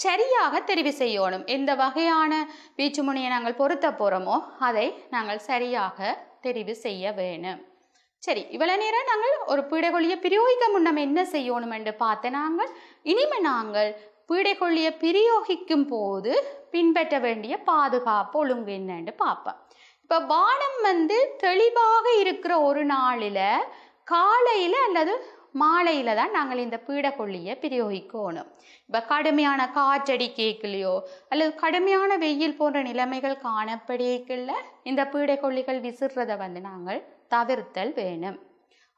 சரியாக தெரிவு செய்யணும் எந்த வகையான பீச்சு முனையை நாங்கள் பொருத்த போகிறோமோ அதை நாங்கள் சரியாக தெரிவு செய்ய வேணும் சரி இவ்வளோ நேரம் நாங்கள் ஒரு பீடைகொல்லியை பிரயோகிக்க முன்னம் என்ன செய்யணும் என்று பார்த்த நாங்கள் இனிமே நாங்கள் பீடைகொல்லியை பிரயோகிக்கும் போது பின்பற்ற வேண்டிய பாதுகாப்பு ஒழுங்கு என்னன்னு பார்ப்பேன் இப்போ வானம் வந்து தெளிவாக இருக்கிற ஒரு நாளில் காலையில் அல்லது மாலையில் தான் நாங்கள் இந்த பீடக்கொல்லியை பிரயோகிக்கணும் இப்போ கடுமையான காற்றடி கேட்கலையோ அல்லது கடுமையான வெயில் போன்ற நிலைமைகள் காணப்படியக்கில்ல இந்த பீடைக்கொல்லிகள் விசிறத வந்து நாங்கள் தவிர்த்தல் வேணும்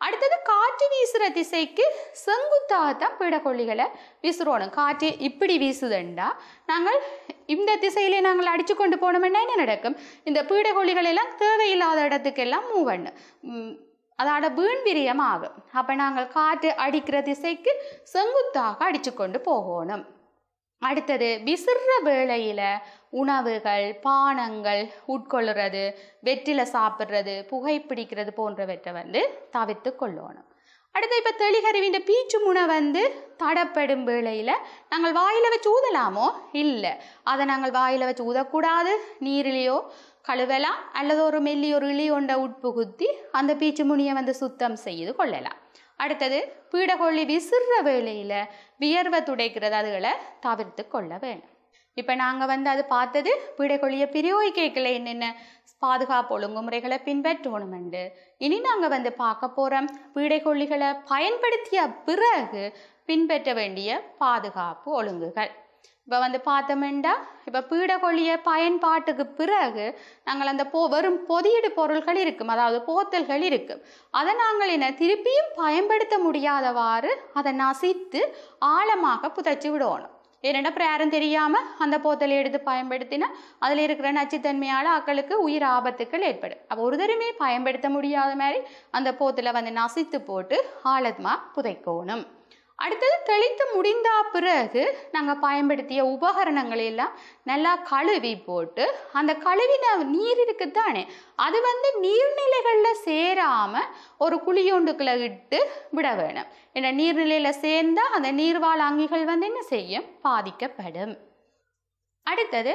அடுத்தது காற்று வீசுகிற திசைக்கு செங்குத்தாக தான் பீடக்கொல்லிகளை வீசுகிறோணும் காற்று இப்படி வீசுதுண்டா நாங்கள் இந்த திசையிலே நாங்கள் அடித்து கொண்டு போனோம்னா என்ன நடக்கும் இந்த பீடக்கொல்லிகள் எல்லாம் தேவையில்லாத இடத்துக்கெல்லாம் மூவ் பண்ணும் அதோட வீண் விரியமாகும் அப்போ நாங்கள் காற்று அடிக்கிற திசைக்கு செங்குத்தாக அடித்து கொண்டு போகணும் அடுத்தது விசிற வேளையில் உணவுகள் பானங்கள் உட்கொள்ளுறது வெற்றில சாப்பிட்றது புகைப்பிடிக்கிறது போன்றவற்றை வந்து தவிர்த்து கொள்ளணும் அடுத்து இப்போ தெளிகருவின்ற பீச்சு முனை வந்து தடப்படும் வேளையில் நாங்கள் வாயில் வச்சு ஊதலாமோ இல்லை அதை நாங்கள் வாயில் வச்சு ஊதக்கூடாது நீரிலேயோ கழுவலாம் அல்லது ஒரு மெல்லி ஒரு இளி ஒன்றை உட்புகுத்தி அந்த பீச்சு முனியை வந்து சுத்தம் செய்து கொள்ளலாம் அடுத்தது பீடகொள்ளி விசிற வேலையில் வியர்வை துடைக்கிறது அதுகளை தவிர்த்து கொள்ள வேணும் இப்போ நாங்கள் வந்து அது பார்த்தது பீடைக்குழியை கேட்கல என்னென்ன பாதுகாப்பு ஒழுங்குமுறைகளை பின்பற்றணுமெண்டு இனி நாங்கள் வந்து பார்க்க போகிறோம் பீடைக்கொல்லிகளை பயன்படுத்திய பிறகு பின்பற்ற வேண்டிய பாதுகாப்பு ஒழுங்குகள் இப்போ வந்து பார்த்தோமெண்டா இப்போ பீடகொழிய பயன்பாட்டுக்கு பிறகு நாங்கள் அந்த போ வரும் பொதியீடு பொருள்கள் இருக்கும் அதாவது போத்தல்கள் இருக்கும் அதை நாங்கள் என்ன திருப்பியும் பயன்படுத்த முடியாதவாறு அதை நசித்து ஆழமாக புதைச்சி விடணும் என்னென்ன பிரேரம் தெரியாமல் அந்த போத்தலை எடுத்து பயன்படுத்தினா அதில் இருக்கிற நச்சுத்தன்மையால் ஆக்களுக்கு உயிர் ஆபத்துக்கள் ஏற்படும் அப்போ ஒரு தருமே பயன்படுத்த முடியாத மாதிரி அந்த போத்தில் வந்து நசித்து போட்டு ஆழமாக புதைக்கணும் அடுத்தது தெளித்து முடிந்த பிறகு நாங்கள் பயன்படுத்திய உபகரணங்களை எல்லாம் நல்லா கழுவி போட்டு அந்த கழுவின நீர் தானே அது வந்து நீர்நிலைகளில் சேராமல் ஒரு குழியோண்டுக்களை இட்டு விட வேணும் ஏன்னா நீர்நிலையில் சேர்ந்தால் அந்த நீர்வாழ் அங்கிகள் வந்து என்ன செய்யும் பாதிக்கப்படும் அடுத்தது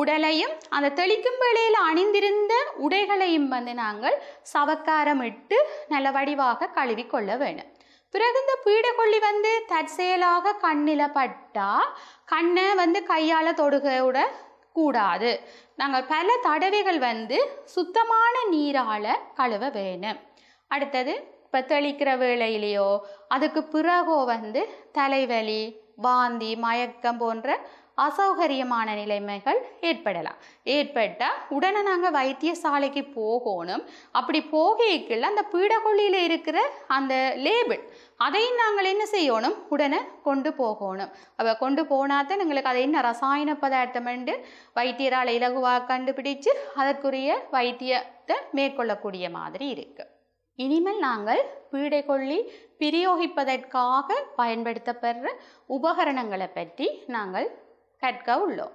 உடலையும் அந்த தெளிக்கும் வேளையில் அணிந்திருந்த உடைகளையும் வந்து நாங்கள் சவக்காரம் இட்டு நல்ல வடிவாக கழுவி கொள்ள வேணும் பிறகு இந்த பீடக்கொல்லி வந்து தற்செயலாக கண்ணில் பட்டா கண்ணை வந்து கையால் தொடுகையோட கூடாது நாங்கள் பல தடவைகள் வந்து சுத்தமான நீரால் கழுவ வேணும் அடுத்தது இப்போ தெளிக்கிற வேளையிலேயோ அதுக்கு பிறகோ வந்து தலைவலி வாந்தி மயக்கம் போன்ற அசௌகரியமான நிலைமைகள் ஏற்படலாம் ஏற்பட்டால் உடனே நாங்கள் வைத்தியசாலைக்கு போகணும் அப்படி போகைக்குள்ள அந்த பீடகொல்லியில் இருக்கிற அந்த லேபிள் அதையும் நாங்கள் என்ன செய்யணும் உடனே கொண்டு போகணும் அப்போ கொண்டு போனாத்தான் எங்களுக்கு அதை என்ன ரசாயன பதார்த்தம் என்று வைத்தியரால் இலகுவாக கண்டுபிடிச்சு அதற்குரிய வைத்தியத்தை மேற்கொள்ளக்கூடிய மாதிரி இருக்குது இனிமேல் நாங்கள் பீடைகொள்ளி பிரயோகிப்பதற்காக பயன்படுத்தப்படுற உபகரணங்களை பற்றி நாங்கள் கட்கா உள்ளோம்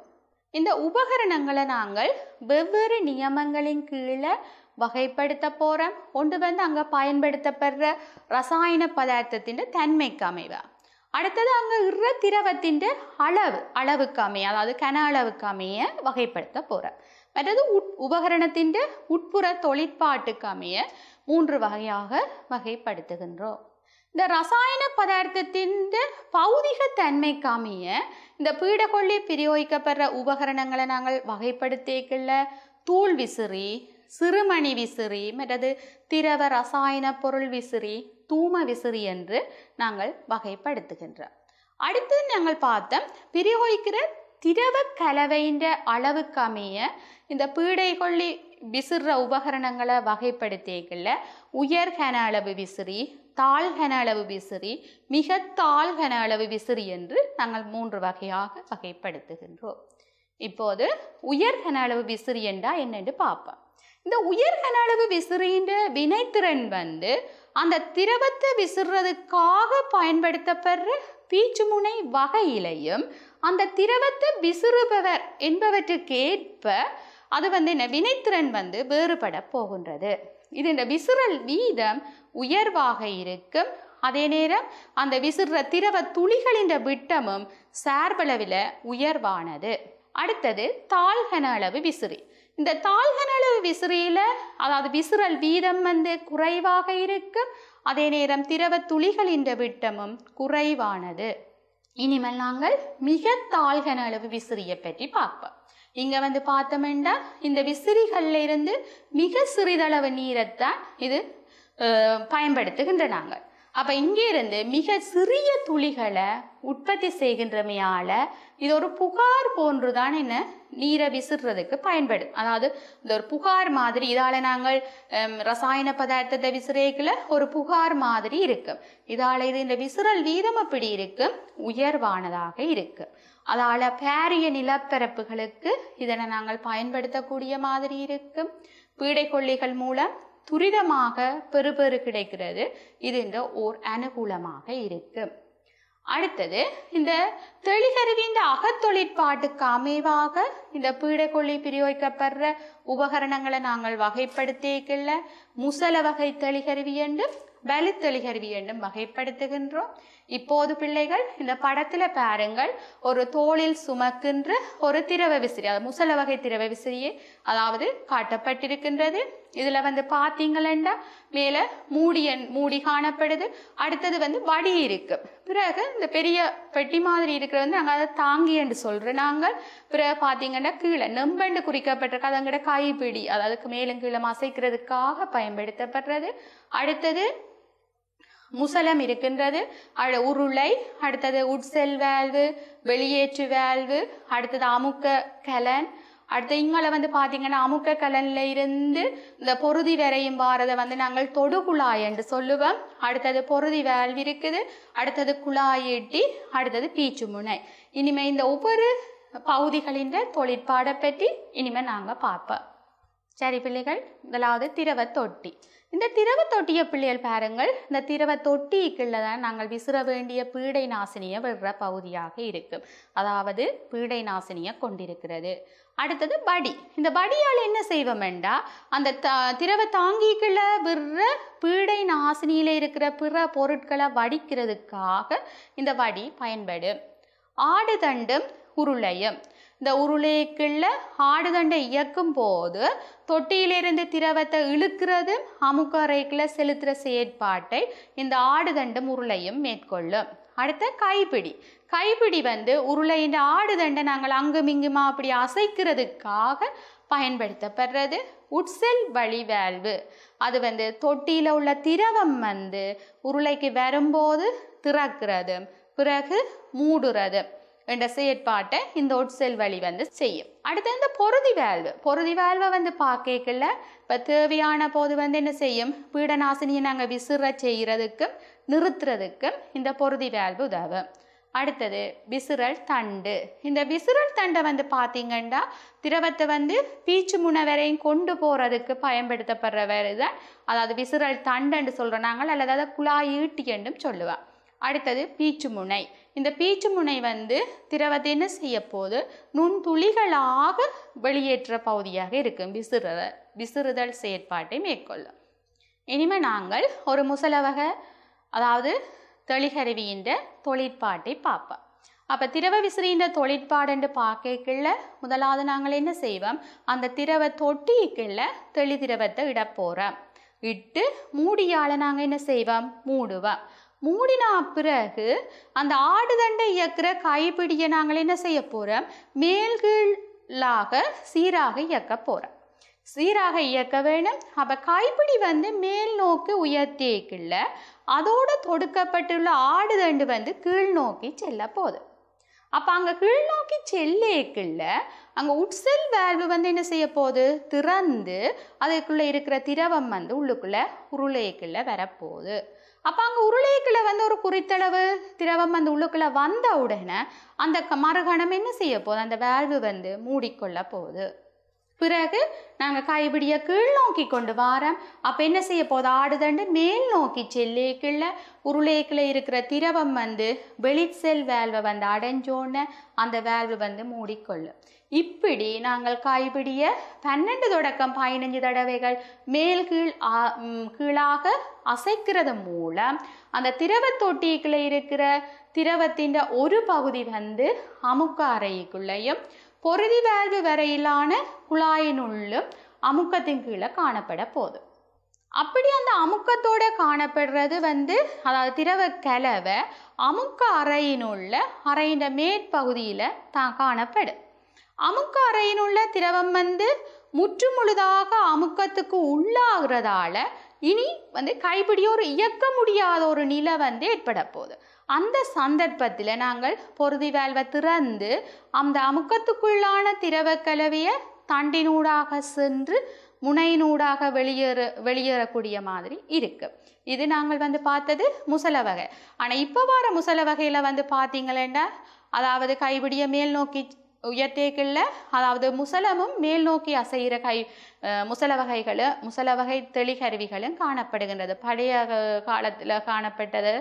இந்த உபகரணங்களை நாங்கள் வெவ்வேறு நியமங்களின் கீழே வகைப்படுத்த போகிறோம் கொண்டு வந்து அங்கே பயன்படுத்தப்படுற ரசாயன பதார்த்தத்தின் தன்மைக்கு அமைவா அடுத்தது அங்கே இற திரவத்தின் அளவு அளவுக்கு அமைய அதாவது கன அளவுக்கு அமைய வகைப்படுத்த போகிறோம் மற்றது உட் உபகரணத்தின் உட்புற தொழிற்பாட்டுக்கு அமைய மூன்று வகையாக வகைப்படுத்துகின்றோம் இந்த ரசாயன பதார்த்தத்தின் தன்மை காமிய இந்த பீடகொள்ளி பிரயோகிக்கப்படுற உபகரணங்களை நாங்கள் வகைப்படுத்திக்கல தூள் விசிறி சிறுமணி விசிறி மற்றது திரவ ரசாயன பொருள் விசிறி தூம விசிறி என்று நாங்கள் வகைப்படுத்துகின்றோம் அடுத்து நாங்கள் பார்த்தோம் பிரயோகிக்கிற திரவ கலவைன்ற அளவுக்கு இந்த பீடை கொள்ளி விசிற உபகரணங்களை வகைப்படுத்திக்கல உயர் கன அளவு விசிறி தாழ்கன அளவு விசிறி மிக தாழ்கன அளவு விசிறி என்று நாங்கள் மூன்று வகையாக வகைப்படுத்துகின்றோம் இப்போது உயர்கன அளவு விசிறி என்றா என்னென்று பார்ப்போம் இந்த உயர்கன அளவு விசிறின்ற வினைத்திறன் வந்து அந்த திரவத்தை விசிறதுக்காக பயன்படுத்தப்படுற பீச்சுமுனை வகையிலையும் அந்த திரவத்தை விசிறுபவர் என்பவற்றுக்கேற்ப அது வந்து என்ன வினைத்திறன் வந்து வேறுபட போகின்றது இது இந்த விசிறல் வீதம் உயர்வாக இருக்கும் அதே நேரம் அந்த விசிற திரவ துளிகளின் விட்டமும் சார்பளவில் உயர்வானது அடுத்தது தாழ்கன அளவு விசிறி இந்த தாழ்கன அளவு விசிறியில் அதாவது விசிறல் வீதம் வந்து குறைவாக இருக்கும் அதே நேரம் திரவ துளிகளின் விட்டமும் குறைவானது இனிமேல் நாங்கள் மிக தாழ்கன அளவு விசிறியை பற்றி பார்ப்போம் இங்கே வந்து பார்த்தோமெண்டா இந்த விசிறிகளில் இருந்து மிக சிறிதளவு நீரைத்தான் இது பயன்படுத்துகின்ற நாங்கள் அப்போ இருந்து மிக சிறிய துளிகளை உற்பத்தி செய்கின்றமையால் இது ஒரு புகார் போன்றுதான் என்ன நீரை விசிறதுக்கு பயன்படும் அதாவது இந்த ஒரு புகார் மாதிரி இதால் நாங்கள் ரசாயன பதார்த்தத்தை விசிறேக்கில் ஒரு புகார் மாதிரி இருக்கும் இதால் இது இந்த விசிறல் வீதம் அப்படி இருக்கும் உயர்வானதாக இருக்கும் அதால் பேரிய நிலப்பரப்புகளுக்கு இதனை நாங்கள் பயன்படுத்தக்கூடிய மாதிரி இருக்கும் பீடை கொல்லிகள் மூலம் துரிதமாக பெறுபெறு கிடைக்கிறது இது இந்த ஓர் அனுகூலமாக இருக்கும் அடுத்தது இந்த தெளிகருவி இந்த அகத்தொழிற்பாட்டுக்கு அமைவாக இந்த பீடக்கொல்லி பிரயோகிக்கப்படுற உபகரணங்களை நாங்கள் வகைப்படுத்திக்கல முசல வகை தெளிகருவி என்றும் பலி என்றும் வகைப்படுத்துகின்றோம் இப்போது பிள்ளைகள் இந்த படத்தில் பாருங்கள் ஒரு தோளில் சுமக்கின்ற ஒரு திரவ விசிறி அது முசல வகை திரவ விசிறியே அதாவது காட்டப்பட்டிருக்கின்றது இதில் வந்து பார்த்தீங்களா மேலே மூடிய மூடி காணப்படுது அடுத்தது வந்து வடி இருக்கு பிறகு இந்த பெரிய பெட்டி மாதிரி இருக்கிற வந்து நாங்கள் அதை தாங்கி என்று சொல்கிறோம் நாங்கள் பிறகு பார்த்தீங்கன்னா கீழே நெம்பண்டு குறிக்கப்பட்டிருக்கு அது கைப்பிடி அதாவது மேலும் கீழே அசைக்கிறதுக்காக பயன்படுத்தப்படுறது அடுத்தது முசலம் இருக்கின்றது அட உருளை அடுத்தது உட்செல் வேல்வு வெளியேற்று வேல்வு அடுத்தது அமுக்க கலன் அடுத்து இங்களை வந்து பார்த்தீங்கன்னா அமுக்க கலனில் இருந்து இந்த பொருதி வரையும் பாரத வந்து நாங்கள் தொடுகுழாய் என்று சொல்லுவோம் அடுத்தது பொருதி வேல்வு இருக்குது அடுத்தது குழாயிட்டி அடுத்தது பீச்சு முனை இனிமே இந்த ஒவ்வொரு பகுதிகளின் தொழிற்பாடை பற்றி இனிமேல் நாங்கள் பார்ப்போம் சரி பிள்ளைகள் முதலாவது திரவ தொட்டி இந்த திரவ தொட்டிய பிள்ளைகள் பாருங்கள் இந்த திரவ தொட்டிக்குள்ள தான் நாங்கள் விசிற வேண்டிய பீடை நாசினியை விடுற பகுதியாக இருக்கும் அதாவது பீடை நாசினியை கொண்டிருக்கிறது அடுத்தது படி இந்த படியால் என்ன செய்வோம் என்றா அந்த த திரவ தாங்கிக்குள்ள விடுற பீடை நாசினியில் இருக்கிற பிற பொருட்களை வடிக்கிறதுக்காக இந்த வடி பயன்படும் ஆடு தண்டும் உருளையும் இந்த உருளைக்குள்ள ஆடுதண்டை இயக்கும் போது தொட்டியிலிருந்து திரவத்தை இழுக்கிறது அமுக்கரைக்கில் செலுத்துகிற செயற்பாட்டை இந்த ஆடுதண்டும் உருளையும் மேற்கொள்ளும் அடுத்த கைப்பிடி கைப்பிடி வந்து உருளையின் ஆடுதண்டை நாங்கள் அங்குமிங்குமா அப்படி அசைக்கிறதுக்காக பயன்படுத்தப்படுறது உட்செல் வழிவேல்வு அது வந்து தொட்டியில் உள்ள திரவம் வந்து உருளைக்கு வரும்போது திறக்கிறது பிறகு மூடுறது என்ற செயற்பாட்டை இந்த ஒட்செல் வழி வந்து செய்யும் அடுத்து இந்த பொருதி வேல்வு பொருதி வேல்வை வந்து பார்க்கல இப்போ தேவையான போது வந்து என்ன செய்யும் பீடநாசினியை நாங்கள் விசிற செய்கிறதுக்கும் நிறுத்துறதுக்கும் இந்த பொருதி வேல்வு உதவும் அடுத்தது விசிறல் தண்டு இந்த விசிறல் தண்டை வந்து பார்த்தீங்கன்னா திரவத்தை வந்து பீச்சு முனை வரையும் கொண்டு போகிறதுக்கு பயன்படுத்தப்படுற வேறு தான் அதாவது விசிறல் தண்டுன்னு சொல்கிறோம் நாங்கள் அல்லது அதை குழாய் ஈட்டி என்றும் சொல்லுவேன் அடுத்தது பீச்சு முனை இந்த பீச்சு முனை வந்து திரவத்தை என்ன செய்ய போது நுண்துளிகளாக வெளியேற்ற பகுதியாக இருக்கும் விசிறுத விசிறுதல் செயற்பாட்டை மேற்கொள்ளும் இனிமேல் நாங்கள் ஒரு முசலவக அதாவது தெளிகருவின்ற தொழிற்பாட்டை பார்ப்போம் அப்போ திரவ விசிறின்ற தொழிற்பாடு பார்க்கக்குள்ள முதலாவது நாங்கள் என்ன செய்வோம் அந்த திரவ தொட்டிக்குள்ள தெளி திரவத்தை இட போகிறோம் இட்டு மூடியால் நாங்கள் என்ன செய்வோம் மூடுவோம் மூடினா பிறகு அந்த ஆடு தண்டை இயக்கிற கைப்பிடியை நாங்கள் என்ன செய்ய போகிறோம் மேல்கீழாக சீராக இயக்க போகிறோம் சீராக இயக்க வேணும் அப்போ கைப்பிடி வந்து மேல் நோக்கி உயர்த்திக்கல அதோடு தொடுக்கப்பட்டுள்ள ஆடு தண்டு வந்து கீழ் நோக்கி செல்ல போகுது அப்போ அங்கே கீழ் நோக்கி செல்லேக்கில் அங்கே உட்செல் வேல்வு வந்து என்ன செய்ய போகுது திறந்து அதுக்குள்ளே இருக்கிற திரவம் வந்து உள்ளுக்குள்ளே உருளைக்குள்ளே வரப்போகுது அப்போ அங்கே உருளைக்குள்ளே வந்து ஒரு குறித்தளவு திரவம் அந்த உள்ளுக்குள்ளே வந்த உடனே அந்த மரகணம் என்ன செய்ய போகுது அந்த வேல்வு வந்து மூடிக்கொள்ள போகுது பிறகு நாங்கள் கைபிடிய கீழ் நோக்கி கொண்டு வாரம் அப்போ என்ன செய்ய போகுது ஆடுதண்டு மேல் நோக்கி செல்லேக்கில் உருளைக்கில் இருக்கிற திரவம் வந்து வெளிச்செல் வேல்வை வந்து அடைஞ்சோன்னு அந்த வேல்வு வந்து மூடிக்கொள்ளும் இப்படி நாங்கள் காய்பிடிய பன்னெண்டு தொடக்கம் பதினஞ்சு தடவைகள் மேல் கீழ் கீழாக அசைக்கிறது மூலம் அந்த திரவ தொட்டிக்குள்ளே இருக்கிற திரவத்தின் ஒரு பகுதி வந்து அமுக்க அறைக்குள்ளேயும் பொருதி வேல்வு வரையிலான குழாயினுள்ளும் அமுக்கத்தின் கீழே காணப்பட போதும் அப்படி அந்த அமுக்கத்தோட காணப்படுறது வந்து அதாவது திரவ கலவை அமுக்க அறையினுள்ள அறையின் மேற்பகுதியில் தான் காணப்படும் அமுக்க உள்ள திரவம் வந்து முற்றுமுழுதாக அமுக்கத்துக்கு உள்ளாகிறதால இனி வந்து கைப்பிடியோர் இயக்க முடியாத ஒரு நிலை வந்து ஏற்பட போகுது அந்த சந்தர்ப்பத்தில் நாங்கள் பொருதி வேல்வை திறந்து அந்த அமுக்கத்துக்குள்ளான திரவ கலவையை தண்டினூடாக சென்று முனையினூடாக வெளியேற வெளியேறக்கூடிய மாதிரி இருக்குது இது நாங்கள் வந்து பார்த்தது முசல வகை ஆனால் இப்போ வர முசல வகையில் வந்து பார்த்தீங்களேண்டா அதாவது கைபிடியை மேல் நோக்கி உயர்த்தேக்கில்ல அதாவது முசலமும் மேல் நோக்கி அசைகிற கை முசல வகைகளும் முசல வகை தெளிகருவிகளும் காணப்படுகின்றது பழைய காலத்தில் காணப்பட்டது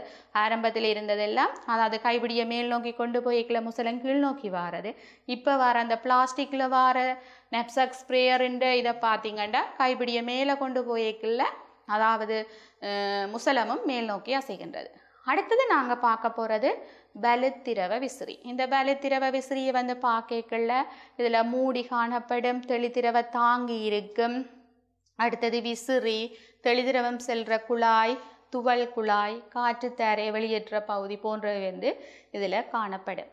ஆரம்பத்தில் இருந்ததெல்லாம் அதாவது கைபிடியை மேல் நோக்கி கொண்டு போய்க்கல முசலம் கீழ் நோக்கி வாரது இப்போ வர அந்த பிளாஸ்டிக்கில் வார நெப்சக் ஸ்ப்ரேயருன்ற இதை பார்த்தீங்கன்னா கைபிடியை மேலே கொண்டு போய்க்கல அதாவது முசலமும் மேல் நோக்கி அசைகின்றது அடுத்தது நாங்கள் பார்க்க போகிறது பலத்திரவ விசிறி இந்த பலத்திரவ விசிறியை வந்து பார்க்கல இதில் மூடி காணப்படும் தெளித்திரவ தாங்கி இருக்கும் அடுத்தது விசிறி தெளிதிரவம் செல்கிற குழாய் துவல் குழாய் காற்றுத்தரை வெளியேற்ற பகுதி போன்றவை வந்து இதில் காணப்படும்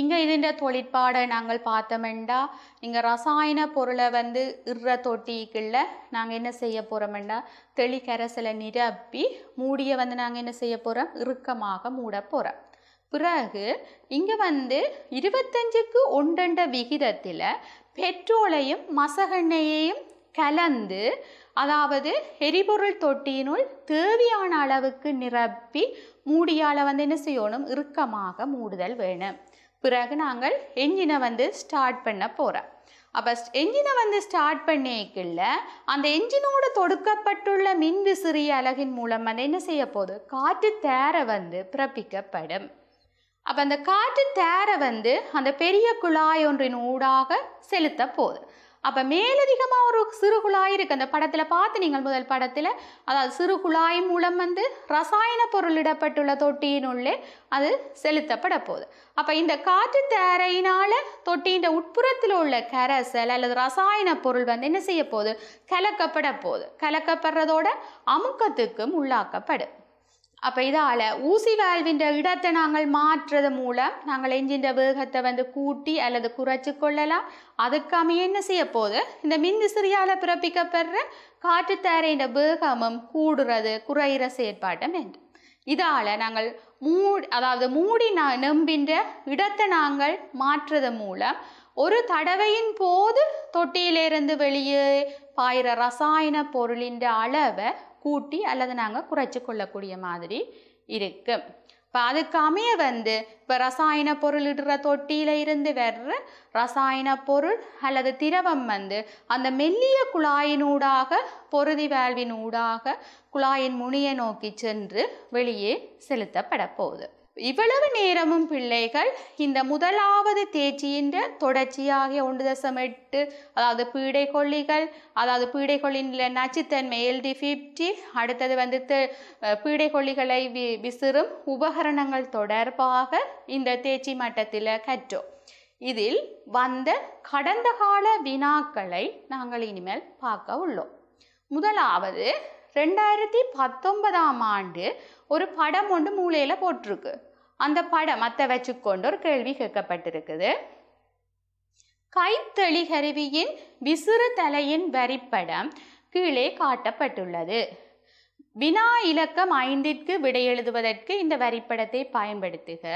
இங்கே இதுன்ற தொழிற்பாடை நாங்கள் பார்த்தோமெண்டா இங்கே ரசாயன பொருளை வந்து இற தொட்டிக்குள்ள நாங்கள் என்ன செய்ய போகிறோமெண்டா தெளிக்கரசலை நிரப்பி மூடியை வந்து நாங்கள் என்ன செய்ய போகிறோம் இறுக்கமாக மூட போகிறோம் பிறகு இங்கே வந்து இருபத்தஞ்சுக்கு ஒன்றண்ட விகிதத்தில் பெட்ரோலையும் மசகெண்ணையையும் கலந்து அதாவது எரிபொருள் தொட்டியினுள் தேவையான அளவுக்கு நிரப்பி மூடியால் வந்து என்ன செய்யணும் இறுக்கமாக மூடுதல் வேணும் பிறகு நாங்கள் என்ஜினை வந்து ஸ்டார்ட் பண்ண போகிறோம் அப்போ என்ஜினை வந்து ஸ்டார்ட் பண்ணிக்கல அந்த என்ஜினோடு தொடுக்கப்பட்டுள்ள மின்விசிறி அலகின் மூலம் வந்து என்ன செய்ய போகுது காற்று தேர வந்து பிறப்பிக்கப்படும் அப்போ அந்த காற்று தேரை வந்து அந்த பெரிய குழாய் ஒன்றின் ஊடாக செலுத்த போகுது அப்போ மேலதிகமாக ஒரு சிறு குழாய் இருக்குது அந்த படத்தில் பார்த்து நீங்கள் முதல் படத்தில் அதாவது சிறு குழாய் மூலம் வந்து ரசாயன பொருள் இடப்பட்டுள்ள தொட்டியின் உள்ளே அது செலுத்தப்பட போகுது அப்போ இந்த காற்று தேரையினால் தொட்டியின் உட்புறத்தில் உள்ள கரைசல் அல்லது ரசாயன பொருள் வந்து என்ன செய்ய போகுது கலக்கப்பட போகுது கலக்கப்படுறதோட அமுக்கத்துக்கும் உள்ளாக்கப்படும் அப்போ இதால் ஊசி வாழ்வின் இடத்தை நாங்கள் மாற்றுறது மூலம் நாங்கள் எஞ்சின்ற வேகத்தை வந்து கூட்டி அல்லது குறைச்சி கொள்ளலாம் அதுக்காம என்ன செய்ய போகுது இந்த மின்விசிறியால் பிறப்பிக்கப்படுற காற்றுத்தாரையின் வேகமும் கூடுறது குறையிற செயற்பாட்டம் என்று இதால் நாங்கள் மூ அதாவது மூடி நான் நம்பின்ற இடத்தை நாங்கள் மாற்றுறது மூலம் ஒரு தடவையின் போது தொட்டியிலிருந்து வெளியே பாயிற ரசாயன பொருளின் அளவை கூட்டி அல்லது நாங்கள் குறைச்சி கொள்ளக்கூடிய மாதிரி இருக்குது இப்போ அமைய வந்து இப்போ ரசாயன பொருள் இடுற தொட்டியில் இருந்து வர்ற ரசாயன பொருள் அல்லது திரவம் வந்து அந்த மெல்லிய குழாயினூடாக பொருதி வாழ்வின் ஊடாக குழாயின் முனியை நோக்கி சென்று வெளியே செலுத்தப்பட போகுது இவ்வளவு நேரமும் பிள்ளைகள் இந்த முதலாவது தேர்ச்சியின் தொடர்ச்சியாகிய ஒன்று தசம் எட்டு அதாவது பீடை கொல்லிகள் அதாவது பீடை கொல்லின் நச்சுத்தன்மை எல்டி ஃபிஃப்டி அடுத்தது வந்து பீடை கொல்லிகளை வி விசிறும் உபகரணங்கள் தொடர்பாக இந்த தேர்ச்சி மட்டத்தில் கற்றோம் இதில் வந்த கடந்த கால வினாக்களை நாங்கள் இனிமேல் பார்க்க உள்ளோம் முதலாவது ரெண்டாயிரத்தி பத்தொன்பதாம் ஆண்டு ஒரு படம் ஒன்று மூளையில் போட்டிருக்கு அந்த படம் அத்தை வச்சுக்கொண்டு ஒரு கேள்வி கேட்கப்பட்டிருக்குது கருவியின் விசிறு தலையின் வரிப்படம் கீழே காட்டப்பட்டுள்ளது வினா இலக்கம் ஐந்திற்கு விடை எழுதுவதற்கு இந்த வரிப்படத்தை பயன்படுத்துக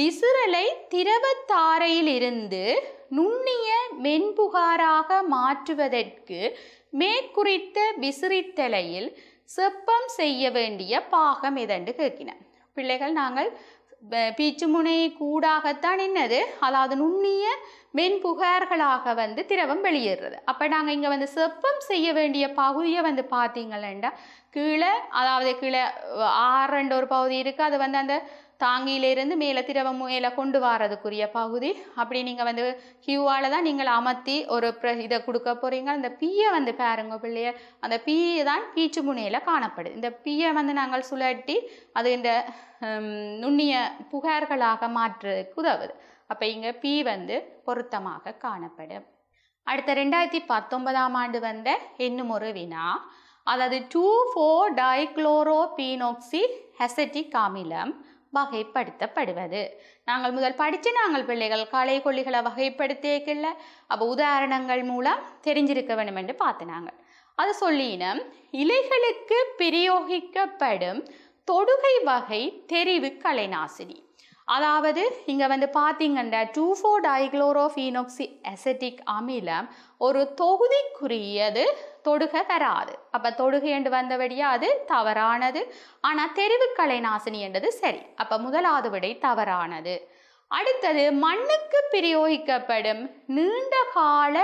விசிறலை திரவத்தாரையிலிருந்து நுண்ணிய மென்புகாராக மாற்றுவதற்கு மேற்குறித்த விசிறித்தலையில் செப்பம் செய்ய வேண்டிய பாகம் எதென்று கேட்கின பிள்ளைகள் நாங்கள் பீச்சு முனை கூடாகத்தான் என்னது அதாவது நுண்ணிய மென்புகார்களாக வந்து திரவம் வெளியேறுறது அப்போ நாங்கள் இங்கே வந்து செப்பம் செய்ய வேண்டிய பகுதியை வந்து பார்த்தீங்களேண்டா கீழே அதாவது கீழே ரெண்டு ஒரு பகுதி இருக்குது அது வந்து அந்த தாங்கியிலேருந்து மேலே திரவம் மேலே கொண்டு வரதுக்குரிய பகுதி அப்படி நீங்கள் வந்து ஹியூவால் தான் நீங்கள் அமர்த்தி ஒரு ப்ர இதை கொடுக்க போகிறீங்க அந்த பீயை வந்து பாருங்க பிள்ளைய அந்த பீயை தான் பீச்சு முனையில் காணப்படுது இந்த பீயை வந்து நாங்கள் சுழட்டி அது இந்த நுண்ணிய புகார்களாக மாற்றுறதுக்கு உதவுது அப்போ இங்கே பீ வந்து பொருத்தமாக காணப்படும் அடுத்த ரெண்டாயிரத்தி பத்தொன்பதாம் ஆண்டு வந்த இன்னும் ஒரு வினா அதாவது டூ ஃபோர் டைக்ளோரோபீனோக்சி ஹெசட்டிக் அமிலம் வகைப்படுத்தப்படுவது நாங்கள் முதல் படித்து நாங்கள் பிள்ளைகள் கலை கொல்லிகளை வகைப்படுத்தேக்கில்ல அப்போ உதாரணங்கள் மூலம் தெரிஞ்சிருக்க வேண்டும் என்று நாங்கள் அது சொல்லினம் இலைகளுக்கு பிரயோகிக்கப்படும் தொடுகை வகை தெரிவு கலைநாசினி அதாவது இங்கே வந்து பார்த்தீங்கன்னா டூ ஃபோர் டைக்ளோரோஃபீனோக்சி அசட்டிக் அமிலம் ஒரு தொகுதிக்குரியது தொடுக வராது அப்போ தொடுகை என்று வந்தபடியாக அது தவறானது ஆனால் தெரிவுக்கலை நாசினி என்றது சரி அப்போ முதலாவது விடை தவறானது அடுத்தது மண்ணுக்கு பிரயோகிக்கப்படும் நீண்ட கால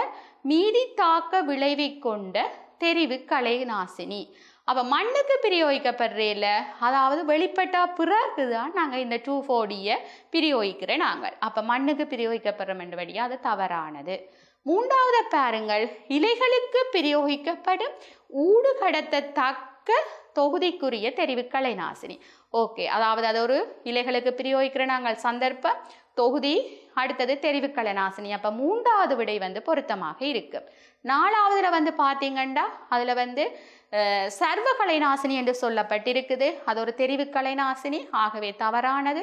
மீதி தாக்க விளைவிக்கொண்ட தெரிவு கலை நாசினி அப்போ மண்ணுக்கு பிரியோகிக்கப்படுறேல அதாவது வெளிப்பட்டால் பிறகு தான் நாங்கள் இந்த டூ ஃபோர்டியை பிரியோகிக்கிறேன் நாங்கள் அப்போ மண்ணுக்கு பிரியோகிக்கப்படுறோம் என்றபடியாக அது தவறானது மூன்றாவது பாருங்கள் இலைகளுக்கு பிரியோகிக்கப்படும் ஊடு கடத்தத்தக்க தொகுதிக்குரிய தெரிவு கலைநாசினி ஓகே அதாவது அது ஒரு இலைகளுக்கு பிரியோகிக்கிற நாங்கள் சந்தர்ப்பம் தொகுதி அடுத்தது நாசினி அப்போ மூன்றாவது விடை வந்து பொருத்தமாக இருக்கு நாலாவதுல வந்து பார்த்தீங்கன்னா அதில் வந்து சர்வ கலைநாசினி என்று சொல்லப்பட்டிருக்குது அது ஒரு கலைநாசினி ஆகவே தவறானது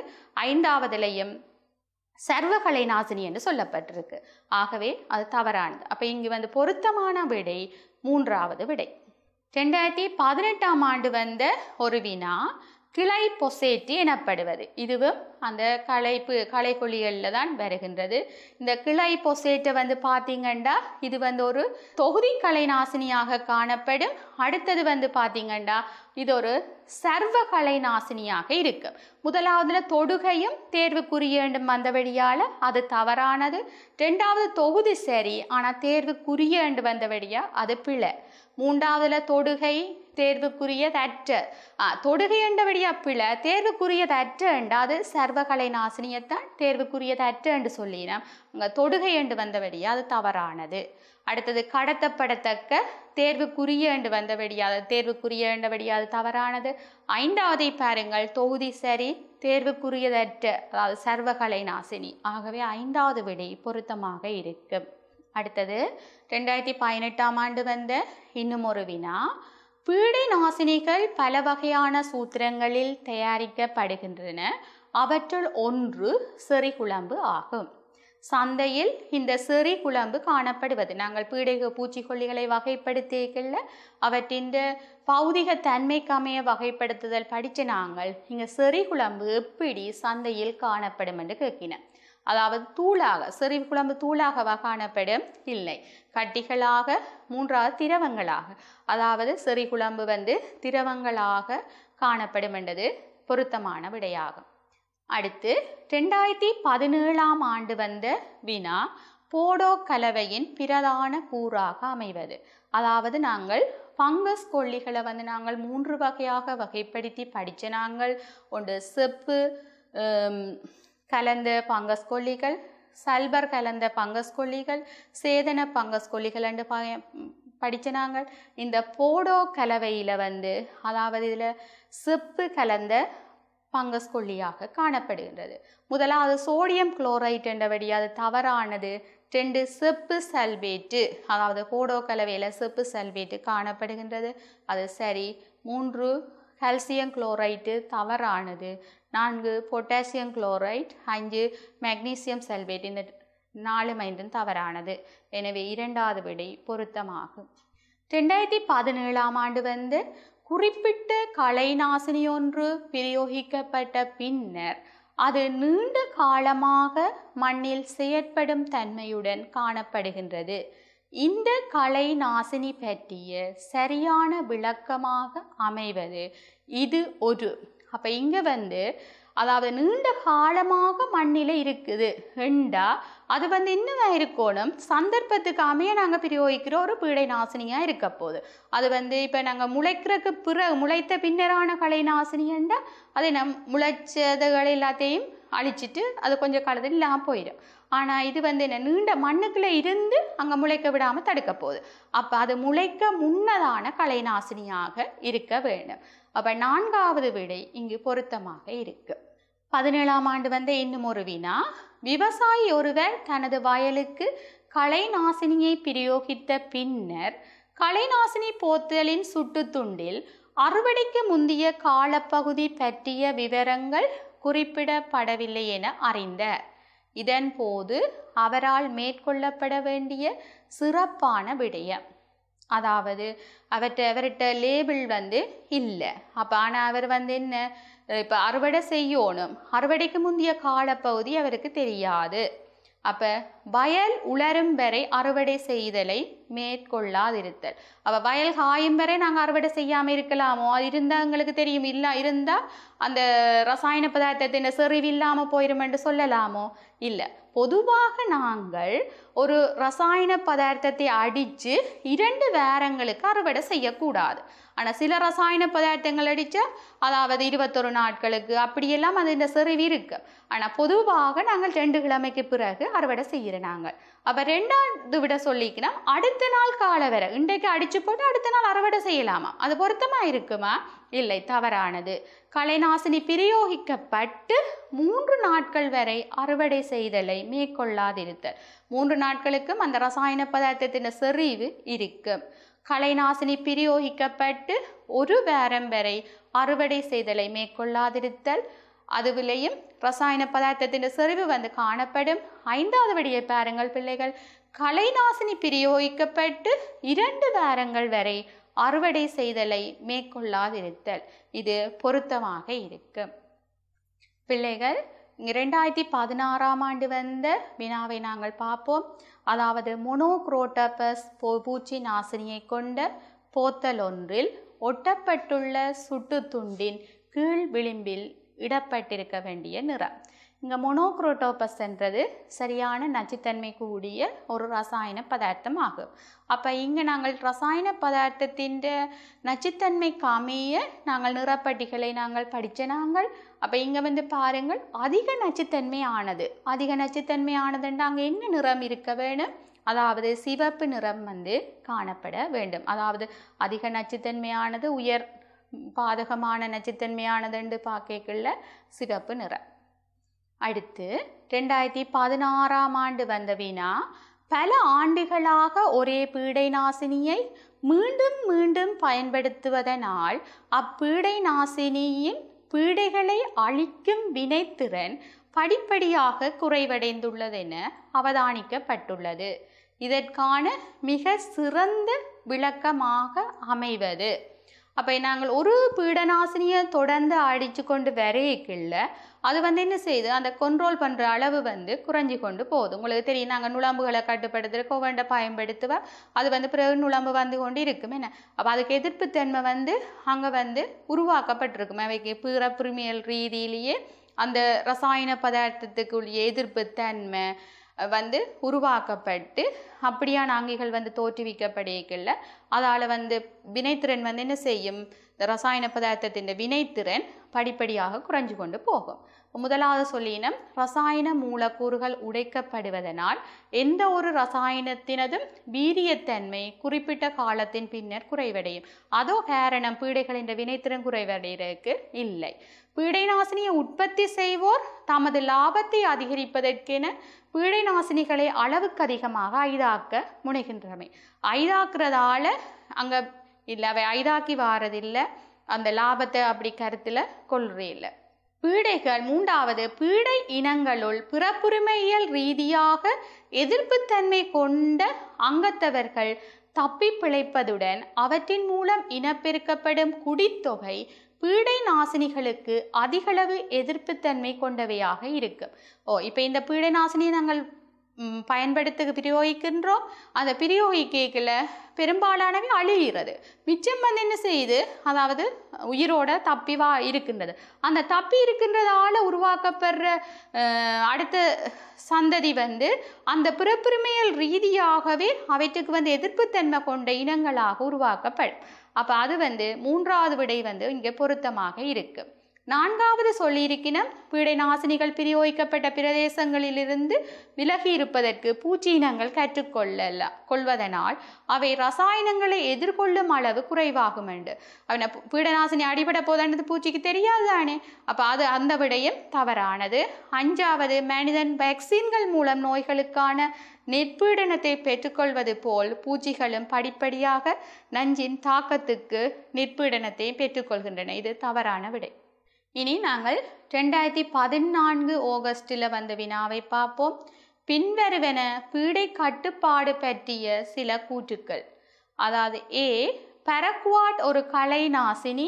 ஐந்தாவதுலையும் சர்வ கலைநாசினி என்று சொல்லப்பட்டிருக்கு ஆகவே அது தவறானது அப்போ இங்கு வந்து பொருத்தமான விடை மூன்றாவது விடை ரெண்டாயிரத்தி பதினெட்டாம் ஆண்டு வந்த ஒரு வினா கிளை பொசைட்டி எனப்படுவது இதுவும் அந்த களைப்பு களைக்கொல்லிகளில் தான் வருகின்றது இந்த கிளை பொசேட்டை வந்து பார்த்திங்கன்னா இது வந்து ஒரு தொகுதி கலை நாசினியாக காணப்படும் அடுத்தது வந்து பார்த்திங்கன்னா இது ஒரு சர்வ கலை நாசினியாக இருக்கும் முதலாவதுல தொடுகையும் தேர்வுக்குரியண்டும் வந்த வழியால் அது தவறானது ரெண்டாவது தொகுதி சரி ஆனால் தேர்வுக்குரியண்டு வந்த வழியாக அது பிழை மூன்றாவதுல தொடுகை தேர்வுக்குரியதற்ற தொடுகை என்றபடியா பிழை தேர்வுக்குரியதற்ற என்று அது சர்வகலை நாசினியத்தான் தேர்வுக்குரியதற்ற என்று சொல்லினோம் அங்கே தொடுகை என்று வந்தபடியா அது தவறானது அடுத்தது கடத்தப்படத்தக்க தேர்வுக்குரிய என்று வந்தபடியாது தேர்வுக்குரிய என்றபடியாது தவறானது ஐந்தாவதை பாருங்கள் தொகுதி சரி தேர்வுக்குரியதற்ற அதாவது சர்வகலை நாசினி ஆகவே ஐந்தாவது விடை பொருத்தமாக இருக்கும் அடுத்தது ரெண்டாயிரத்தி பதினெட்டாம் ஆண்டு வந்த இன்னும் ஒரு வினா பீடை நாசினிகள் பல வகையான சூத்திரங்களில் தயாரிக்கப்படுகின்றன அவற்றுள் ஒன்று செறிகுழம்பு ஆகும் சந்தையில் இந்த செறி குழம்பு காணப்படுவது நாங்கள் பீடைக பூச்சிக்கொல்லிகளை வகைப்படுத்தியிருக்கல அவற்றின் பௌதிக தன்மைக்கமைய வகைப்படுத்துதல் படித்து நாங்கள் இங்கே செறி குழம்பு எப்படி சந்தையில் காணப்படும் என்று கேட்கினேன் அதாவது தூளாக செறிவு குழம்பு தூளாகவா காணப்படும் இல்லை கட்டிகளாக மூன்றாவது திரவங்களாக அதாவது செறி குழம்பு வந்து திரவங்களாக காணப்படும் என்றது பொருத்தமான விடையாகும் அடுத்து ரெண்டாயிரத்தி பதினேழாம் ஆண்டு வந்த வினா போடோ கலவையின் பிரதான கூறாக அமைவது அதாவது நாங்கள் ஃபங்கஸ் கொல்லிகளை வந்து நாங்கள் மூன்று வகையாக வகைப்படுத்தி படித்த நாங்கள் ஒன்று செப்பு கலந்த பங்கஸ் கொல்லிகள் சல்பர் கலந்த பங்கஸ் கொல்லிகள் சேதன பங்கஸ் கொல்லிகள் என்று படித்த நாங்கள் இந்த போடோ கலவையில் வந்து அதாவது இதில் செப்பு கலந்த பங்கஸ் கொல்லியாக காணப்படுகின்றது முதலாவது சோடியம் குளோரைட் என்றபடி அது தவறானது ரெண்டு செப்பு சல்வேட்டு அதாவது போடோ கலவையில் செப்பு சல்வேட்டு காணப்படுகின்றது அது சரி மூன்று கால்சியம் குளோரைட்டு தவறானது நான்கு பொட்டாசியம் குளோரைட் அஞ்சு மெக்னீசியம் செல்வேட் இந்த நாலு மைந்தும் தவறானது எனவே இரண்டாவது விடை பொருத்தமாகும் ரெண்டாயிரத்தி பதினேழாம் ஆண்டு வந்து குறிப்பிட்ட நாசினி ஒன்று பிரயோகிக்கப்பட்ட பின்னர் அது நீண்ட காலமாக மண்ணில் செயற்படும் தன்மையுடன் காணப்படுகின்றது இந்த கலை நாசினி பற்றிய சரியான விளக்கமாக அமைவது இது ஒரு அப்போ இங்கே வந்து அதாவது நீண்ட காலமாக மண்ணில் இருக்குது ரெண்டா அது வந்து இன்னும் இருக்கணும் சந்தர்ப்பத்துக்கு அமைய நாங்கள் பிரயோகிக்கிற ஒரு பீடை நாசினியாக இருக்க போது அது வந்து இப்போ நாங்கள் முளைக்கிறதுக்கு பிற முளைத்த பின்னரான கலை நாசினியண்டா அதை நம் முளைச்சதுகள் எல்லாத்தையும் அழிச்சிட்டு அது கொஞ்சம் காலத்தில் இல்லாமல் போயிடும் ஆனால் இது வந்து என்ன நீண்ட மண்ணுக்குள்ளே இருந்து அங்கே முளைக்க விடாமல் தடுக்க போகுது அப்போ அது முளைக்க முன்னதான கலைநாசினியாக இருக்க வேண்டும் அப்போ நான்காவது விடை இங்கு பொருத்தமாக இருக்கு பதினேழாம் ஆண்டு வந்த இன்னும் ஒரு வினா விவசாயி ஒருவர் தனது வயலுக்கு கலை நாசினியை பிரயோகித்த பின்னர் கலை நாசினி போத்தலின் சுட்டுத்துண்டில் அறுவடைக்கு முந்தைய காலப்பகுதி பற்றிய விவரங்கள் குறிப்பிடப்படவில்லை என அறிந்தார் இதன் போது அவரால் மேற்கொள்ளப்பட வேண்டிய சிறப்பான விடயம் அதாவது அவர்கிட்ட அவர்கிட்ட லேபிள் வந்து இல்லை அப்போ ஆனால் அவர் வந்து என்ன இப்போ அறுவடை செய்யணும் அறுவடைக்கு முந்தைய காலப்பகுதி அவருக்கு தெரியாது அப்போ வயல் உலரும் வரை அறுவடை செய்தலை மேற்கொள்ளாதிருத்தல் அவ வயல் காயும் வரை நாங்கள் அறுவடை செய்யாமல் இருக்கலாமோ அது இருந்தால் எங்களுக்கு தெரியும் இல்லை இருந்தால் அந்த ரசாயன பதார்த்தத்தின் செறிவு இல்லாமல் என்று சொல்லலாமோ இல்லை பொதுவாக நாங்கள் ஒரு ரசாயன பதார்த்தத்தை அடித்து இரண்டு வாரங்களுக்கு அறுவடை செய்யக்கூடாது ஆனால் சில ரசாயன பதார்த்தங்கள் அடித்தா அதாவது இருபத்தொரு நாட்களுக்கு அப்படியெல்லாம் அது இந்த செறிவு இருக்குது ஆனால் பொதுவாக நாங்கள் ரெண்டு கிழமைக்கு பிறகு அறுவடை செய்ய சொல்லியிருக்கிறாங்க அப்போ ரெண்டாவது விட சொல்லிக்கணும் அடுத்த நாள் காலை வர இன்றைக்கு அடித்து போட்டு அடுத்த நாள் அறுவடை செய்யலாமா அது பொருத்தமா இருக்குமா இல்லை தவறானது கலைநாசினி பிரயோகிக்கப்பட்டு மூன்று நாட்கள் வரை அறுவடை செய்தலை மேற்கொள்ளாதிருத்தல் மூன்று நாட்களுக்கும் அந்த ரசாயன பதார்த்தத்தின் செறிவு இருக்கும் கலைநாசினி பிரயோகிக்கப்பட்டு ஒரு வாரம் வரை அறுவடை செய்தலை மேற்கொள்ளாதிருத்தல் அதுவிலையும் ரசாயன பதார்த்தத்தின் செறிவு வந்து காணப்படும் ஐந்தாவது விடையை பாருங்கள் பிள்ளைகள் கலைநாசினி பிரயோகிக்கப்பட்டு இரண்டு வாரங்கள் வரை அறுவடை செய்தலை மேற்கொள்ளாதிருத்தல் இது பொருத்தமாக இருக்கும் பிள்ளைகள் இரண்டாயிரத்தி பதினாறாம் ஆண்டு வந்த வினாவை நாங்கள் பார்ப்போம் அதாவது மொனோக்ரோட்டபஸ் பூச்சி நாசினியை கொண்ட போத்தல் ஒன்றில் ஒட்டப்பட்டுள்ள துண்டின் கீழ் விளிம்பில் இடப்பட்டிருக்க வேண்டிய நிறம் இங்கே மொனோக்ரோட்டோபஸ் என்றது சரியான நச்சுத்தன்மை கூடிய ஒரு ரசாயன பதார்த்தம் ஆகும் அப்போ இங்கே நாங்கள் ரசாயன பதார்த்தத்தின் நச்சுத்தன்மை காமிய நாங்கள் நிறப்பட்டிகளை நாங்கள் படித்த நாங்கள் அப்போ இங்கே வந்து பாருங்கள் அதிக நச்சுத்தன்மை ஆனது அதிக நச்சுத்தன்மை ஆனதுண்டு அங்கே என்ன நிறம் இருக்க வேணும் அதாவது சிவப்பு நிறம் வந்து காணப்பட வேண்டும் அதாவது அதிக நச்சுத்தன்மையானது உயர் பாதகமான நச்சுத்தன்மையானதுண்டு பாக்கைக்குள்ள சிவப்பு நிறம் அடுத்து ரெண்டாயிரத்தி பதினாறாம் ஆண்டு வந்த வினா பல ஆண்டுகளாக ஒரே பீடை நாசினியை மீண்டும் மீண்டும் பயன்படுத்துவதனால் அப்பீடை நாசினியின் பீடைகளை அழிக்கும் வினைத்திறன் படிப்படியாக குறைவடைந்துள்ளதென அவதானிக்கப்பட்டுள்ளது இதற்கான மிக சிறந்த விளக்கமாக அமைவது அப்போ நாங்கள் ஒரு பீடநாசினியை தொடர்ந்து அடித்து கொண்டு வரையக்கில்ல அது வந்து என்ன செய்யுது அந்த கண்ட்ரோல் பண்ணுற அளவு வந்து குறைஞ்சி கொண்டு போகுது உங்களுக்கு தெரியும் நாங்கள் நுழம்புகளை கட்டுப்படுத்துகிற கோவண்டை பயன்படுத்துவ அது வந்து பிறகு நுழம்பு வந்து கொண்டு இருக்குமே என்ன அப்போ அதுக்கு எதிர்ப்புத்தன்மை வந்து அங்கே வந்து உருவாக்கப்பட்டிருக்கும் அவைக்கு பிறப்புரிமையல் பிரிமியல் ரீதியிலேயே அந்த ரசாயன எதிர்ப்பு தன்மை வந்து உருவாக்கப்பட்டு அப்படியான நாங்கிகள் வந்து தோற்றுவிக்கப்படுகிற அதால் வந்து வினைத்திறன் வந்து என்ன செய்யும் ரசாயன பதார்த்தத்தின் வினைத்திறன் படிப்படியாக குறைஞ்சு கொண்டு போகும் முதலாவது சொல்லினம் ரசாயன மூலக்கூறுகள் உடைக்கப்படுவதனால் எந்த ஒரு ரசாயனத்தினதும் வீரியத்தன்மை குறிப்பிட்ட காலத்தின் பின்னர் குறைவடையும் அதோ காரணம் பீடைகளின் வினைத்திறன் குறைவடைகிறதுக்கு இல்லை பீடை நாசினியை உற்பத்தி செய்வோர் தமது லாபத்தை அதிகரிப்பதற்கென பீடை நாசினிகளை அளவுக்கு அதிகமாக ஐதாக்க முனைகின்றமை ஐதாக்குறதால அங்கே இல்லை அவை ஐதாக்கி வாரதில்லை அந்த லாபத்தை அப்படி கருத்தில் கொள்றே இல்லை பீடைகள் மூன்றாவது பீடை இனங்களுள் பிறப்புரிமையியல் ரீதியாக எதிர்ப்புத்தன்மை கொண்ட அங்கத்தவர்கள் தப்பி பிழைப்பதுடன் அவற்றின் மூலம் இனப்பெருக்கப்படும் குடித்தொகை பீடை நாசினிகளுக்கு அதிகளவு எதிர்ப்புத்தன்மை கொண்டவையாக இருக்கும் ஓ இப்போ இந்த பீடை நாசினி நாங்கள் பயன்படுத்த பிரயோகிக்கின்றோம் அந்த பிரயோகிக்கல பெரும்பாலானவை அழிகிறது மிச்சம் வந்து என்ன செய்யுது அதாவது உயிரோட தப்பிவா இருக்கின்றது அந்த தப்பி இருக்கின்றதால உருவாக்கப்படுற அடுத்த சந்ததி வந்து அந்த பிறப்புரிமையல் ரீதியாகவே அவற்றுக்கு வந்து எதிர்ப்புத்தன்மை கொண்ட இனங்களாக உருவாக்கப்படும் அப்போ அது வந்து மூன்றாவது விடை வந்து இங்கே பொருத்தமாக இருக்குது நான்காவது பீடை நாசினிகள் பிரயோகிக்கப்பட்ட பிரதேசங்களிலிருந்து விலகி இருப்பதற்கு பூச்சீனங்கள் கற்றுக்கொள்ளல கொள்வதனால் அவை ரசாயனங்களை எதிர்கொள்ளும் அளவு குறைவாகும் என்று அவன பீடநாசினி அடிபட போதானது பூச்சிக்கு தெரியாது தானே அப்போ அது அந்த விடயம் தவறானது அஞ்சாவது மனிதன் வேக்சின்கள் மூலம் நோய்களுக்கான நிற்பீடனத்தை பெற்றுக்கொள்வது போல் பூச்சிகளும் படிப்படியாக நஞ்சின் தாக்கத்துக்கு நிற்பீடனத்தை பெற்றுக்கொள்கின்றன இது தவறான விடை இனி நாங்கள் ரெண்டாயிரத்தி பதினான்கு ஆகஸ்டில் வந்த வினாவை பார்ப்போம் பின்வருவன பீடை கட்டுப்பாடு பற்றிய சில கூற்றுக்கள் அதாவது ஏ பரக்குவாட் ஒரு கலை நாசினி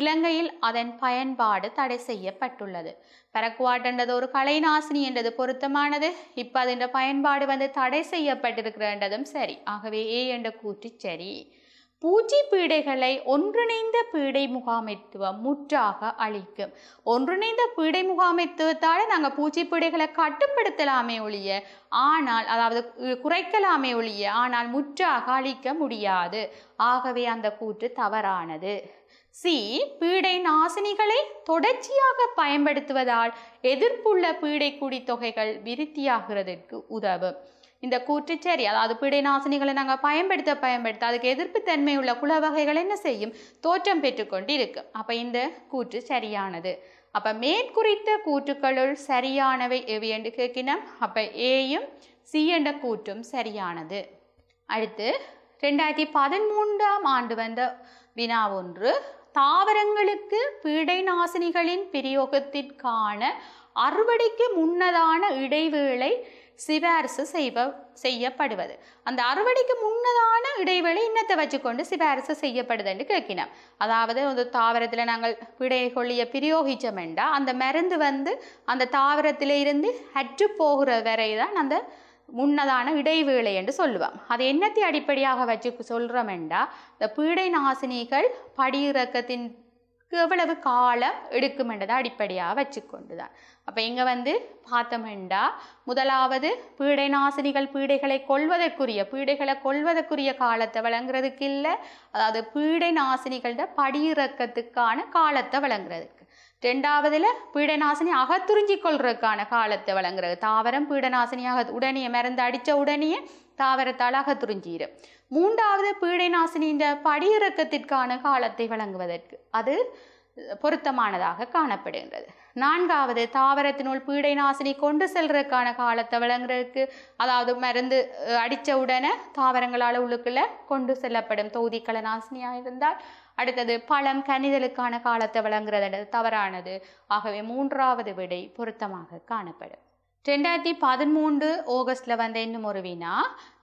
இலங்கையில் அதன் பயன்பாடு தடை செய்யப்பட்டுள்ளது பரக்குவாட் என்றது ஒரு கலை நாசினி என்றது பொருத்தமானது இப்போ அதன் பயன்பாடு வந்து தடை செய்யப்பட்டிருக்கிறன்றதும் சரி ஆகவே ஏ என்ற கூற்று சரி பூச்சி பீடைகளை ஒன்றிணைந்த பீடை முகாமைத்துவம் முற்றாக அழிக்கும் ஒன்றிணைந்த பீடை முகாமைத்துவத்தால நாங்கள் பூச்சி பீடைகளை கட்டுப்படுத்தலாமே ஒழிய ஆனால் அதாவது குறைக்கலாமே ஒழிய ஆனால் முற்றாக அழிக்க முடியாது ஆகவே அந்த கூற்று தவறானது சி பீடை நாசினிகளை தொடர்ச்சியாக பயன்படுத்துவதால் எதிர்ப்புள்ள பீடை குடி தொகைகள் விருத்தியாகிறதற்கு உதவும் இந்த கூற்றுச்சேரி அதாவது பிடை நாசினிகளை நாங்கள் பயன்படுத்த பயன்படுத்த அதுக்கு எதிர்ப்பு தன்மை உள்ள குல வகைகள் என்ன செய்யும் தோற்றம் பெற்றுக்கொண்டு இருக்கும் அப்போ இந்த கூற்று சரியானது அப்போ மேற்குறித்த கூற்றுக்களுள் சரியானவை எவை என்று கேட்கினோம் அப்போ ஏயும் சி என்ற கூற்றும் சரியானது அடுத்து ரெண்டாயிரத்தி பதிமூன்றாம் ஆண்டு வந்த வினா ஒன்று தாவரங்களுக்கு பீடை நாசினிகளின் பிரயோகத்திற்கான அறுவடைக்கு முன்னதான இடைவேளை சிவ செய்வ செய்யப்படுவது அந்த அறுவடைக்கு முன்னதான இடைவேளை இன்னத்தை வச்சுக்கொண்டு சிவ செய்யப்படுது என்று கேட்கினோம் அதாவது ஒரு தாவரத்தில் நாங்கள் விடைகொள்ளிய பிரயோகிச்சோம்டா அந்த மருந்து வந்து அந்த தாவரத்தில் இருந்து அற்று போகிற வரை தான் அந்த முன்னதான இடைவேளை என்று சொல்லுவோம் அது என்னத்தை அடிப்படையாக வச்சு சொல்கிறோமெண்டா இந்த பீடை நாசினிகள் படியிறக்கத்தின் எவ்வளவு காலம் எடுக்கும் என்றதை அடிப்படையாக வச்சுக்கொண்டு தான் அப்போ இங்கே வந்து பார்த்தோம்டா முதலாவது பீடை நாசினிகள் பீடைகளை கொள்வதற்குரிய பீடைகளை கொள்வதற்குரிய காலத்தை வழங்குறதுக்கு இல்லை அதாவது பீடை நாசினிகளோட படியிறக்கத்துக்கான காலத்தை வழங்குறதுக்கு ரெண்டாவதில் பீடநாசினி அகத்துறிஞ்சி கொள்றதுக்கான காலத்தை வழங்குறது தாவரம் பீடநாசினியாக உடனே மருந்து அடித்த உடனே தாவரத்தாலாக துறிஞ்சீரு மூன்றாவது பீடை நாசினி இந்த படியிறக்கத்திற்கான காலத்தை வழங்குவதற்கு அது பொருத்தமானதாக காணப்படுகின்றது நான்காவது தாவரத்தினுள் பீடை நாசினி கொண்டு செல்றதுக்கான காலத்தை வழங்குறதுக்கு அதாவது மருந்து அடித்த உடனே தாவரங்களால் உள்ளுக்குள்ள கொண்டு செல்லப்படும் தொகுதிக்கள நாசினியாக இருந்தால் அடுத்தது பழம் கனிதலுக்கான காலத்தை வழங்குறது தவறானது ஆகவே மூன்றாவது விடை பொருத்தமாக காணப்படும் ரெண்டாயிரத்தி பதிமூன்று ஆகஸ்டில் வந்த இன்னும் ஒரு வினா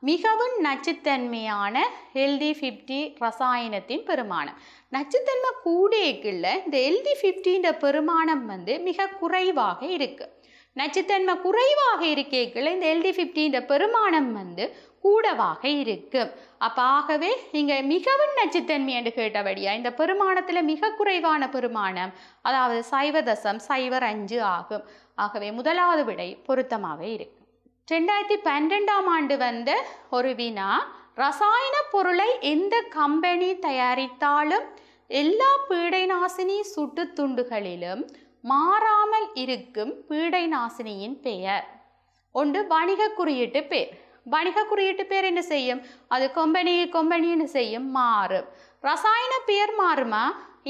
மிகவும் நச்சுத்தன்மையான ஹெல்தி ஃபிஃப்டி ரசாயனத்தின் பெருமானம் நச்சுத்தன்மை கூடியக்குள்ள இந்த ஹெல்தி ஃபிஃப்டின்ற பெருமானம் வந்து மிக குறைவாக இருக்குது நச்சுத்தன்மை குறைவாக இருக்கேக்கில் இந்த எல்டி ஃபிஃப்டி இந்த பெருமானம் வந்து கூடவாக இருக்கு அப்போ ஆகவே நீங்கள் மிகவும் நச்சுத்தன்மை என்று கேட்டபடியாக இந்த பெருமானத்தில் மிக குறைவான பெருமானம் அதாவது சைவ தசம் சைவர் அஞ்சு ஆகும் ஆகவே முதலாவது விடை பொருத்தமாக இருக்கு ரெண்டாயிரத்தி பன்னெண்டாம் ஆண்டு வந்த ஒரு வினா ரசாயன பொருளை எந்த கம்பெனி தயாரித்தாலும் எல்லா பீடை நாசினி சுட்டு துண்டுகளிலும் மாறாமல் இருக்கும் பீடை நாசினியின் பெயர் ஒன்று வணிக குறியீட்டு பேர் வணிக குறியீட்டு பேர் என்ன செய்யும் அது கொம்பனி கொம்பனின்னு செய்யும் மாறும் ரசாயன பெயர் மாறுமா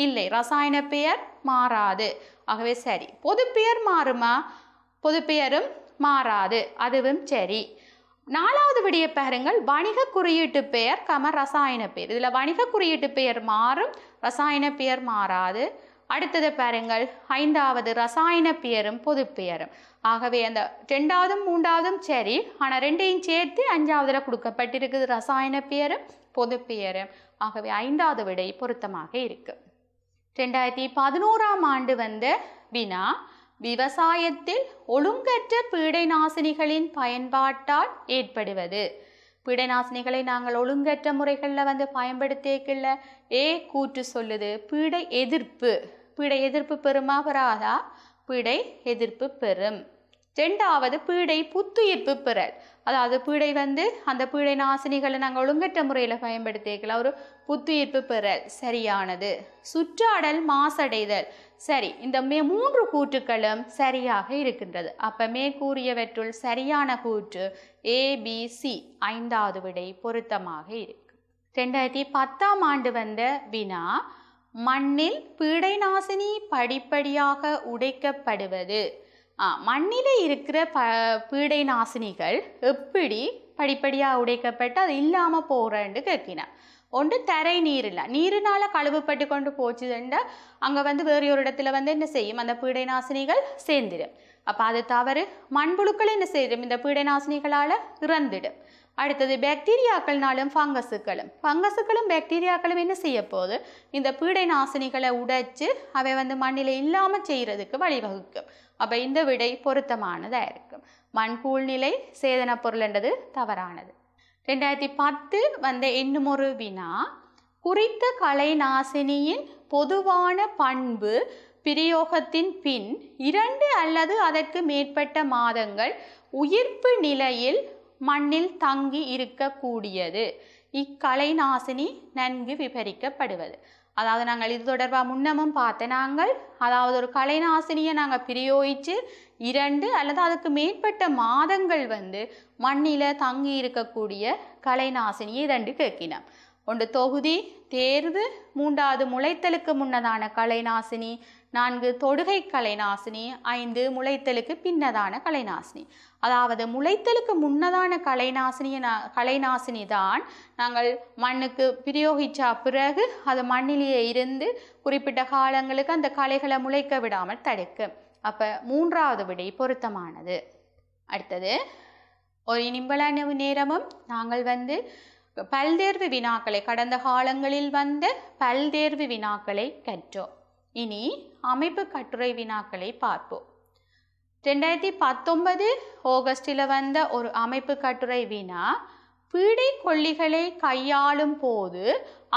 இல்லை ரசாயன பெயர் மாறாது ஆகவே சரி பொது பெயர் மாறுமா பொது பெயரும் மாறாது அதுவும் சரி நாலாவது விடிய பெயருங்கள் வணிக குறியீட்டு பெயர் கம ரசாயன பெயர் இதில் வணிக குறியீட்டு பெயர் மாறும் ரசாயன பெயர் மாறாது அடுத்தது பாருங்கள் ஐந்தாவது ரசாயன பெயரும் பொது பெயரும் ஆகவே அந்த ரெண்டாவதும் மூன்றாவதும் சரி ஆனால் ரெண்டையும் சேர்த்து அஞ்சாவதில் கொடுக்கப்பட்டிருக்குது ரசாயன பெயரும் பொது பெயரும் ஆகவே ஐந்தாவது விடை பொருத்தமாக இருக்குது ரெண்டாயிரத்தி பதினோராம் ஆண்டு வந்த வினா விவசாயத்தில் ஒழுங்கற்ற பீடை நாசினிகளின் பயன்பாட்டால் ஏற்படுவது பீடைநாசினிகளை நாங்கள் ஒழுங்கற்ற முறைகளில் வந்து பயன்படுத்திக்கல ஏ கூற்று சொல்லுது பீடை எதிர்ப்பு பீடை எதிர்ப்பு பெறுமா பெறாதா பீடை எதிர்ப்பு பெறும் ரெண்டாவது பீடை புத்துயிர்ப்பு பெறல் அதாவது பீடை வந்து அந்த பீடை நாசினிகளை நாங்கள் ஒழுங்கற்ற முறையில் பயன்படுத்திக்கலாம் ஒரு புத்துயிர்ப்பு பெறல் சரியானது சுற்றாடல் மாசடைதல் சரி இந்த மே மூன்று கூற்றுக்களும் சரியாக இருக்கின்றது அப்போ மே கூறியவற்றுள் சரியான கூற்று ஏபிசி ஐந்தாவது விடை பொருத்தமாக இருக்கு ரெண்டாயிரத்தி பத்தாம் ஆண்டு வந்த வினா மண்ணில் பீடை நாசினி படிப்படியாக உடைக்கப்படுவது மண்ணில் இருக்கிற ப பீடை நாசினிகள் எப்படி படிப்படியாக உடைக்கப்பட்டு அது இல்லாமல் போகிறேன்னு கேட்கினேன் ஒன்று தரை நீர் இல்லை நீரினால் கழுவுப்பட்டு கொண்டு போச்சுன்னா அங்கே வந்து வேறு ஒரு இடத்துல வந்து என்ன செய்யும் அந்த பீடை நாசினிகள் சேர்ந்துடும் அப்போ அது தவறு மண்புழுக்கள் என்ன செய்யும் இந்த பீடநாசினிகளால் இறந்துடும் அடுத்தது பாக்டீரியாக்கள்னாலும் ஃபங்கஸுக்களும் ஃபங்கஸுக்களும் பாக்டீரியாக்களும் என்ன செய்ய போகுது இந்த பீடை நாசினிகளை உடைச்சு அவை வந்து மண்ணில் இல்லாமல் செய்கிறதுக்கு வழிவகுக்கும் அப்போ இந்த விடை பொருத்தமானதாக இருக்கும் மண் கூழ்நிலை சேதன பொருள்ன்றது தவறானது ரெண்டாயிரத்தி பத்து வந்த இன்னும் வினா குறித்த கலை நாசினியின் பொதுவான பண்பு பிரயோகத்தின் பின் இரண்டு அல்லது அதற்கு மேற்பட்ட மாதங்கள் உயிர்ப்பு நிலையில் மண்ணில் தங்கி இருக்கக்கூடியது இக்கலை நாசினி நன்கு விபரிக்கப்படுவது அதாவது நாங்கள் இது தொடர்பாக முன்னமும் பார்த்த நாங்கள் அதாவது ஒரு கலைநாசினியை நாங்கள் பிரயோகித்து இரண்டு அல்லது அதுக்கு மேற்பட்ட மாதங்கள் வந்து மண்ணில் தங்கி இருக்கக்கூடிய கலைநாசினியை இரண்டு கேட்கினோம் ஒன்று தொகுதி தேர்வு மூன்றாவது முளைத்தலுக்கு முன்னதான கலைநாசினி நான்கு தொடுகை கலைநாசினி ஐந்து முளைத்தலுக்கு பின்னதான கலைநாசினி அதாவது முளைத்தலுக்கு முன்னதான கலைநாசினியை கலைநாசினி தான் நாங்கள் மண்ணுக்கு பிரயோகிச்சா பிறகு அது மண்ணிலேயே இருந்து குறிப்பிட்ட காலங்களுக்கு அந்த கலைகளை முளைக்க விடாமல் தடுக்கும் அப்போ மூன்றாவது விடை பொருத்தமானது அடுத்தது ஒரு நிமிட நேரமும் நாங்கள் வந்து பல்தேர்வு வினாக்களை கடந்த காலங்களில் வந்த பல்தேர்வு வினாக்களை கற்றோம் இனி அமைப்பு கட்டுரை வினாக்களை பார்ப்போம் ரெண்டாயிரத்தி பத்தொன்பது ஆகஸ்டில் வந்த ஒரு அமைப்பு கட்டுரை வினா பீடை கொல்லிகளை கையாளும் போது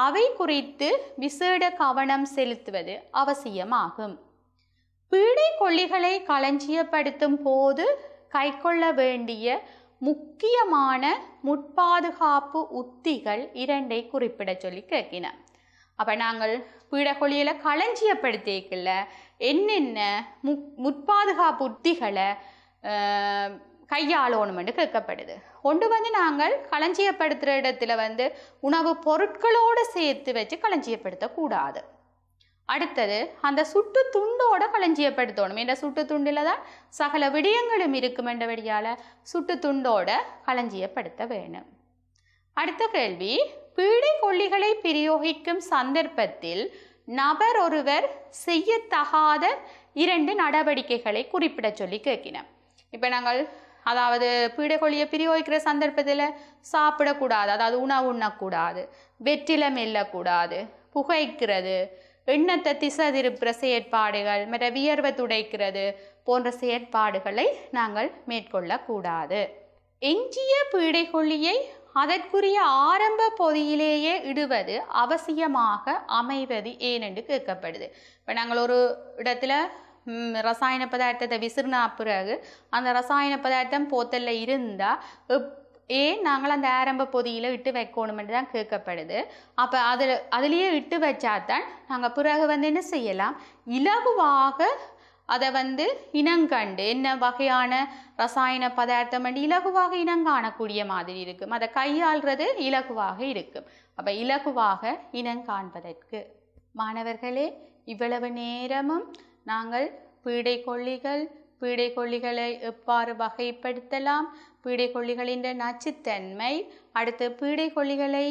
அவை குறித்து விசேட கவனம் செலுத்துவது அவசியமாகும் பீடை கொல்லிகளை களஞ்சியப்படுத்தும் போது கைக்கொள்ள வேண்டிய முக்கியமான முட்பாதுகாப்பு உத்திகள் இரண்டை குறிப்பிட சொல்லி கேட்கின அப்போ நாங்கள் பீடகொழியில் களஞ்சியப்படுத்திக்கல என்னென்ன முக் முற்பாதுகாப்பு உத்திகளை கையாளணுமென்று கேட்கப்படுது கொண்டு வந்து நாங்கள் களஞ்சியப்படுத்துகிற இடத்துல வந்து உணவு பொருட்களோடு சேர்த்து வச்சு களஞ்சியப்படுத்தக்கூடாது அடுத்தது அந்த சுட்டு துண்டோட களஞ்சியப்படுத்தணும் என்ற சுட்டு துண்டில் தான் சகல விடயங்களும் இருக்கும் என்ற வழியால் சுட்டு துண்டோட களஞ்சியப்படுத்த வேணும் அடுத்த கேள்வி பீடை கொல்லிகளை பிரயோகிக்கும் சந்தர்ப்பத்தில் நபர் ஒருவர் செய்யத்தகாத இரண்டு நடவடிக்கைகளை குறிப்பிட சொல்லி கேட்கின இப்போ நாங்கள் அதாவது பீடகொழியை பிரயோகிக்கிற சந்தர்ப்பத்தில் சாப்பிடக்கூடாது அதாவது உணவு உண்ணக்கூடாது வெற்றில மெல்லக்கூடாது புகைக்கிறது எண்ணத்தை திசை திருப்புற செயற்பாடுகள் மற்ற வியர்வை துடைக்கிறது போன்ற செயற்பாடுகளை நாங்கள் மேற்கொள்ளக்கூடாது எஞ்சிய பீடைகொல்லியை அதற்குரிய ஆரம்ப பொதியிலேயே இடுவது அவசியமாக அமைவது ஏனென்று கேட்கப்படுது இப்போ நாங்கள் ஒரு இடத்துல ரசாயன பதார்த்தத்தை விசிறினா பிறகு அந்த ரசாயன பதார்த்தம் போத்தலில் இருந்தால் ஏன் நாங்கள் அந்த ஆரம்ப பொதியில் இட்டு வைக்கணுமென்று தான் கேட்கப்படுது அப்போ அதில் அதுலேயே இட்டு வச்சாதான் நாங்கள் பிறகு வந்து என்ன செய்யலாம் இலகுவாக அதை வந்து இனங்கண்டு என்ன வகையான ரசாயன பதார்த்தம் இலகுவாக இலகுவாக இனங்காணக்கூடிய மாதிரி இருக்கும் அதை கையாள்றது இலகுவாக இருக்கும் அப்போ இலகுவாக இனங்காண்பதற்கு மாணவர்களே இவ்வளவு நேரமும் நாங்கள் பீடை கொல்லிகள் பீடை கொல்லிகளை எவ்வாறு வகைப்படுத்தலாம் பீடை கொல்லிகளின் நச்சுத்தன்மை அடுத்து பீடை கொல்லிகளை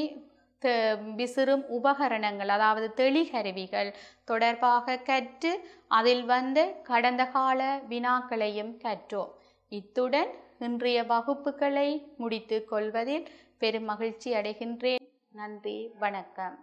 விசிறும் உபகரணங்கள் அதாவது தெளிகருவிகள் தொடர்பாக கற்று அதில் வந்து கடந்த கால வினாக்களையும் கற்றோம் இத்துடன் இன்றைய வகுப்புகளை முடித்து கொள்வதில் பெரும் மகிழ்ச்சி அடைகின்றேன் நன்றி வணக்கம்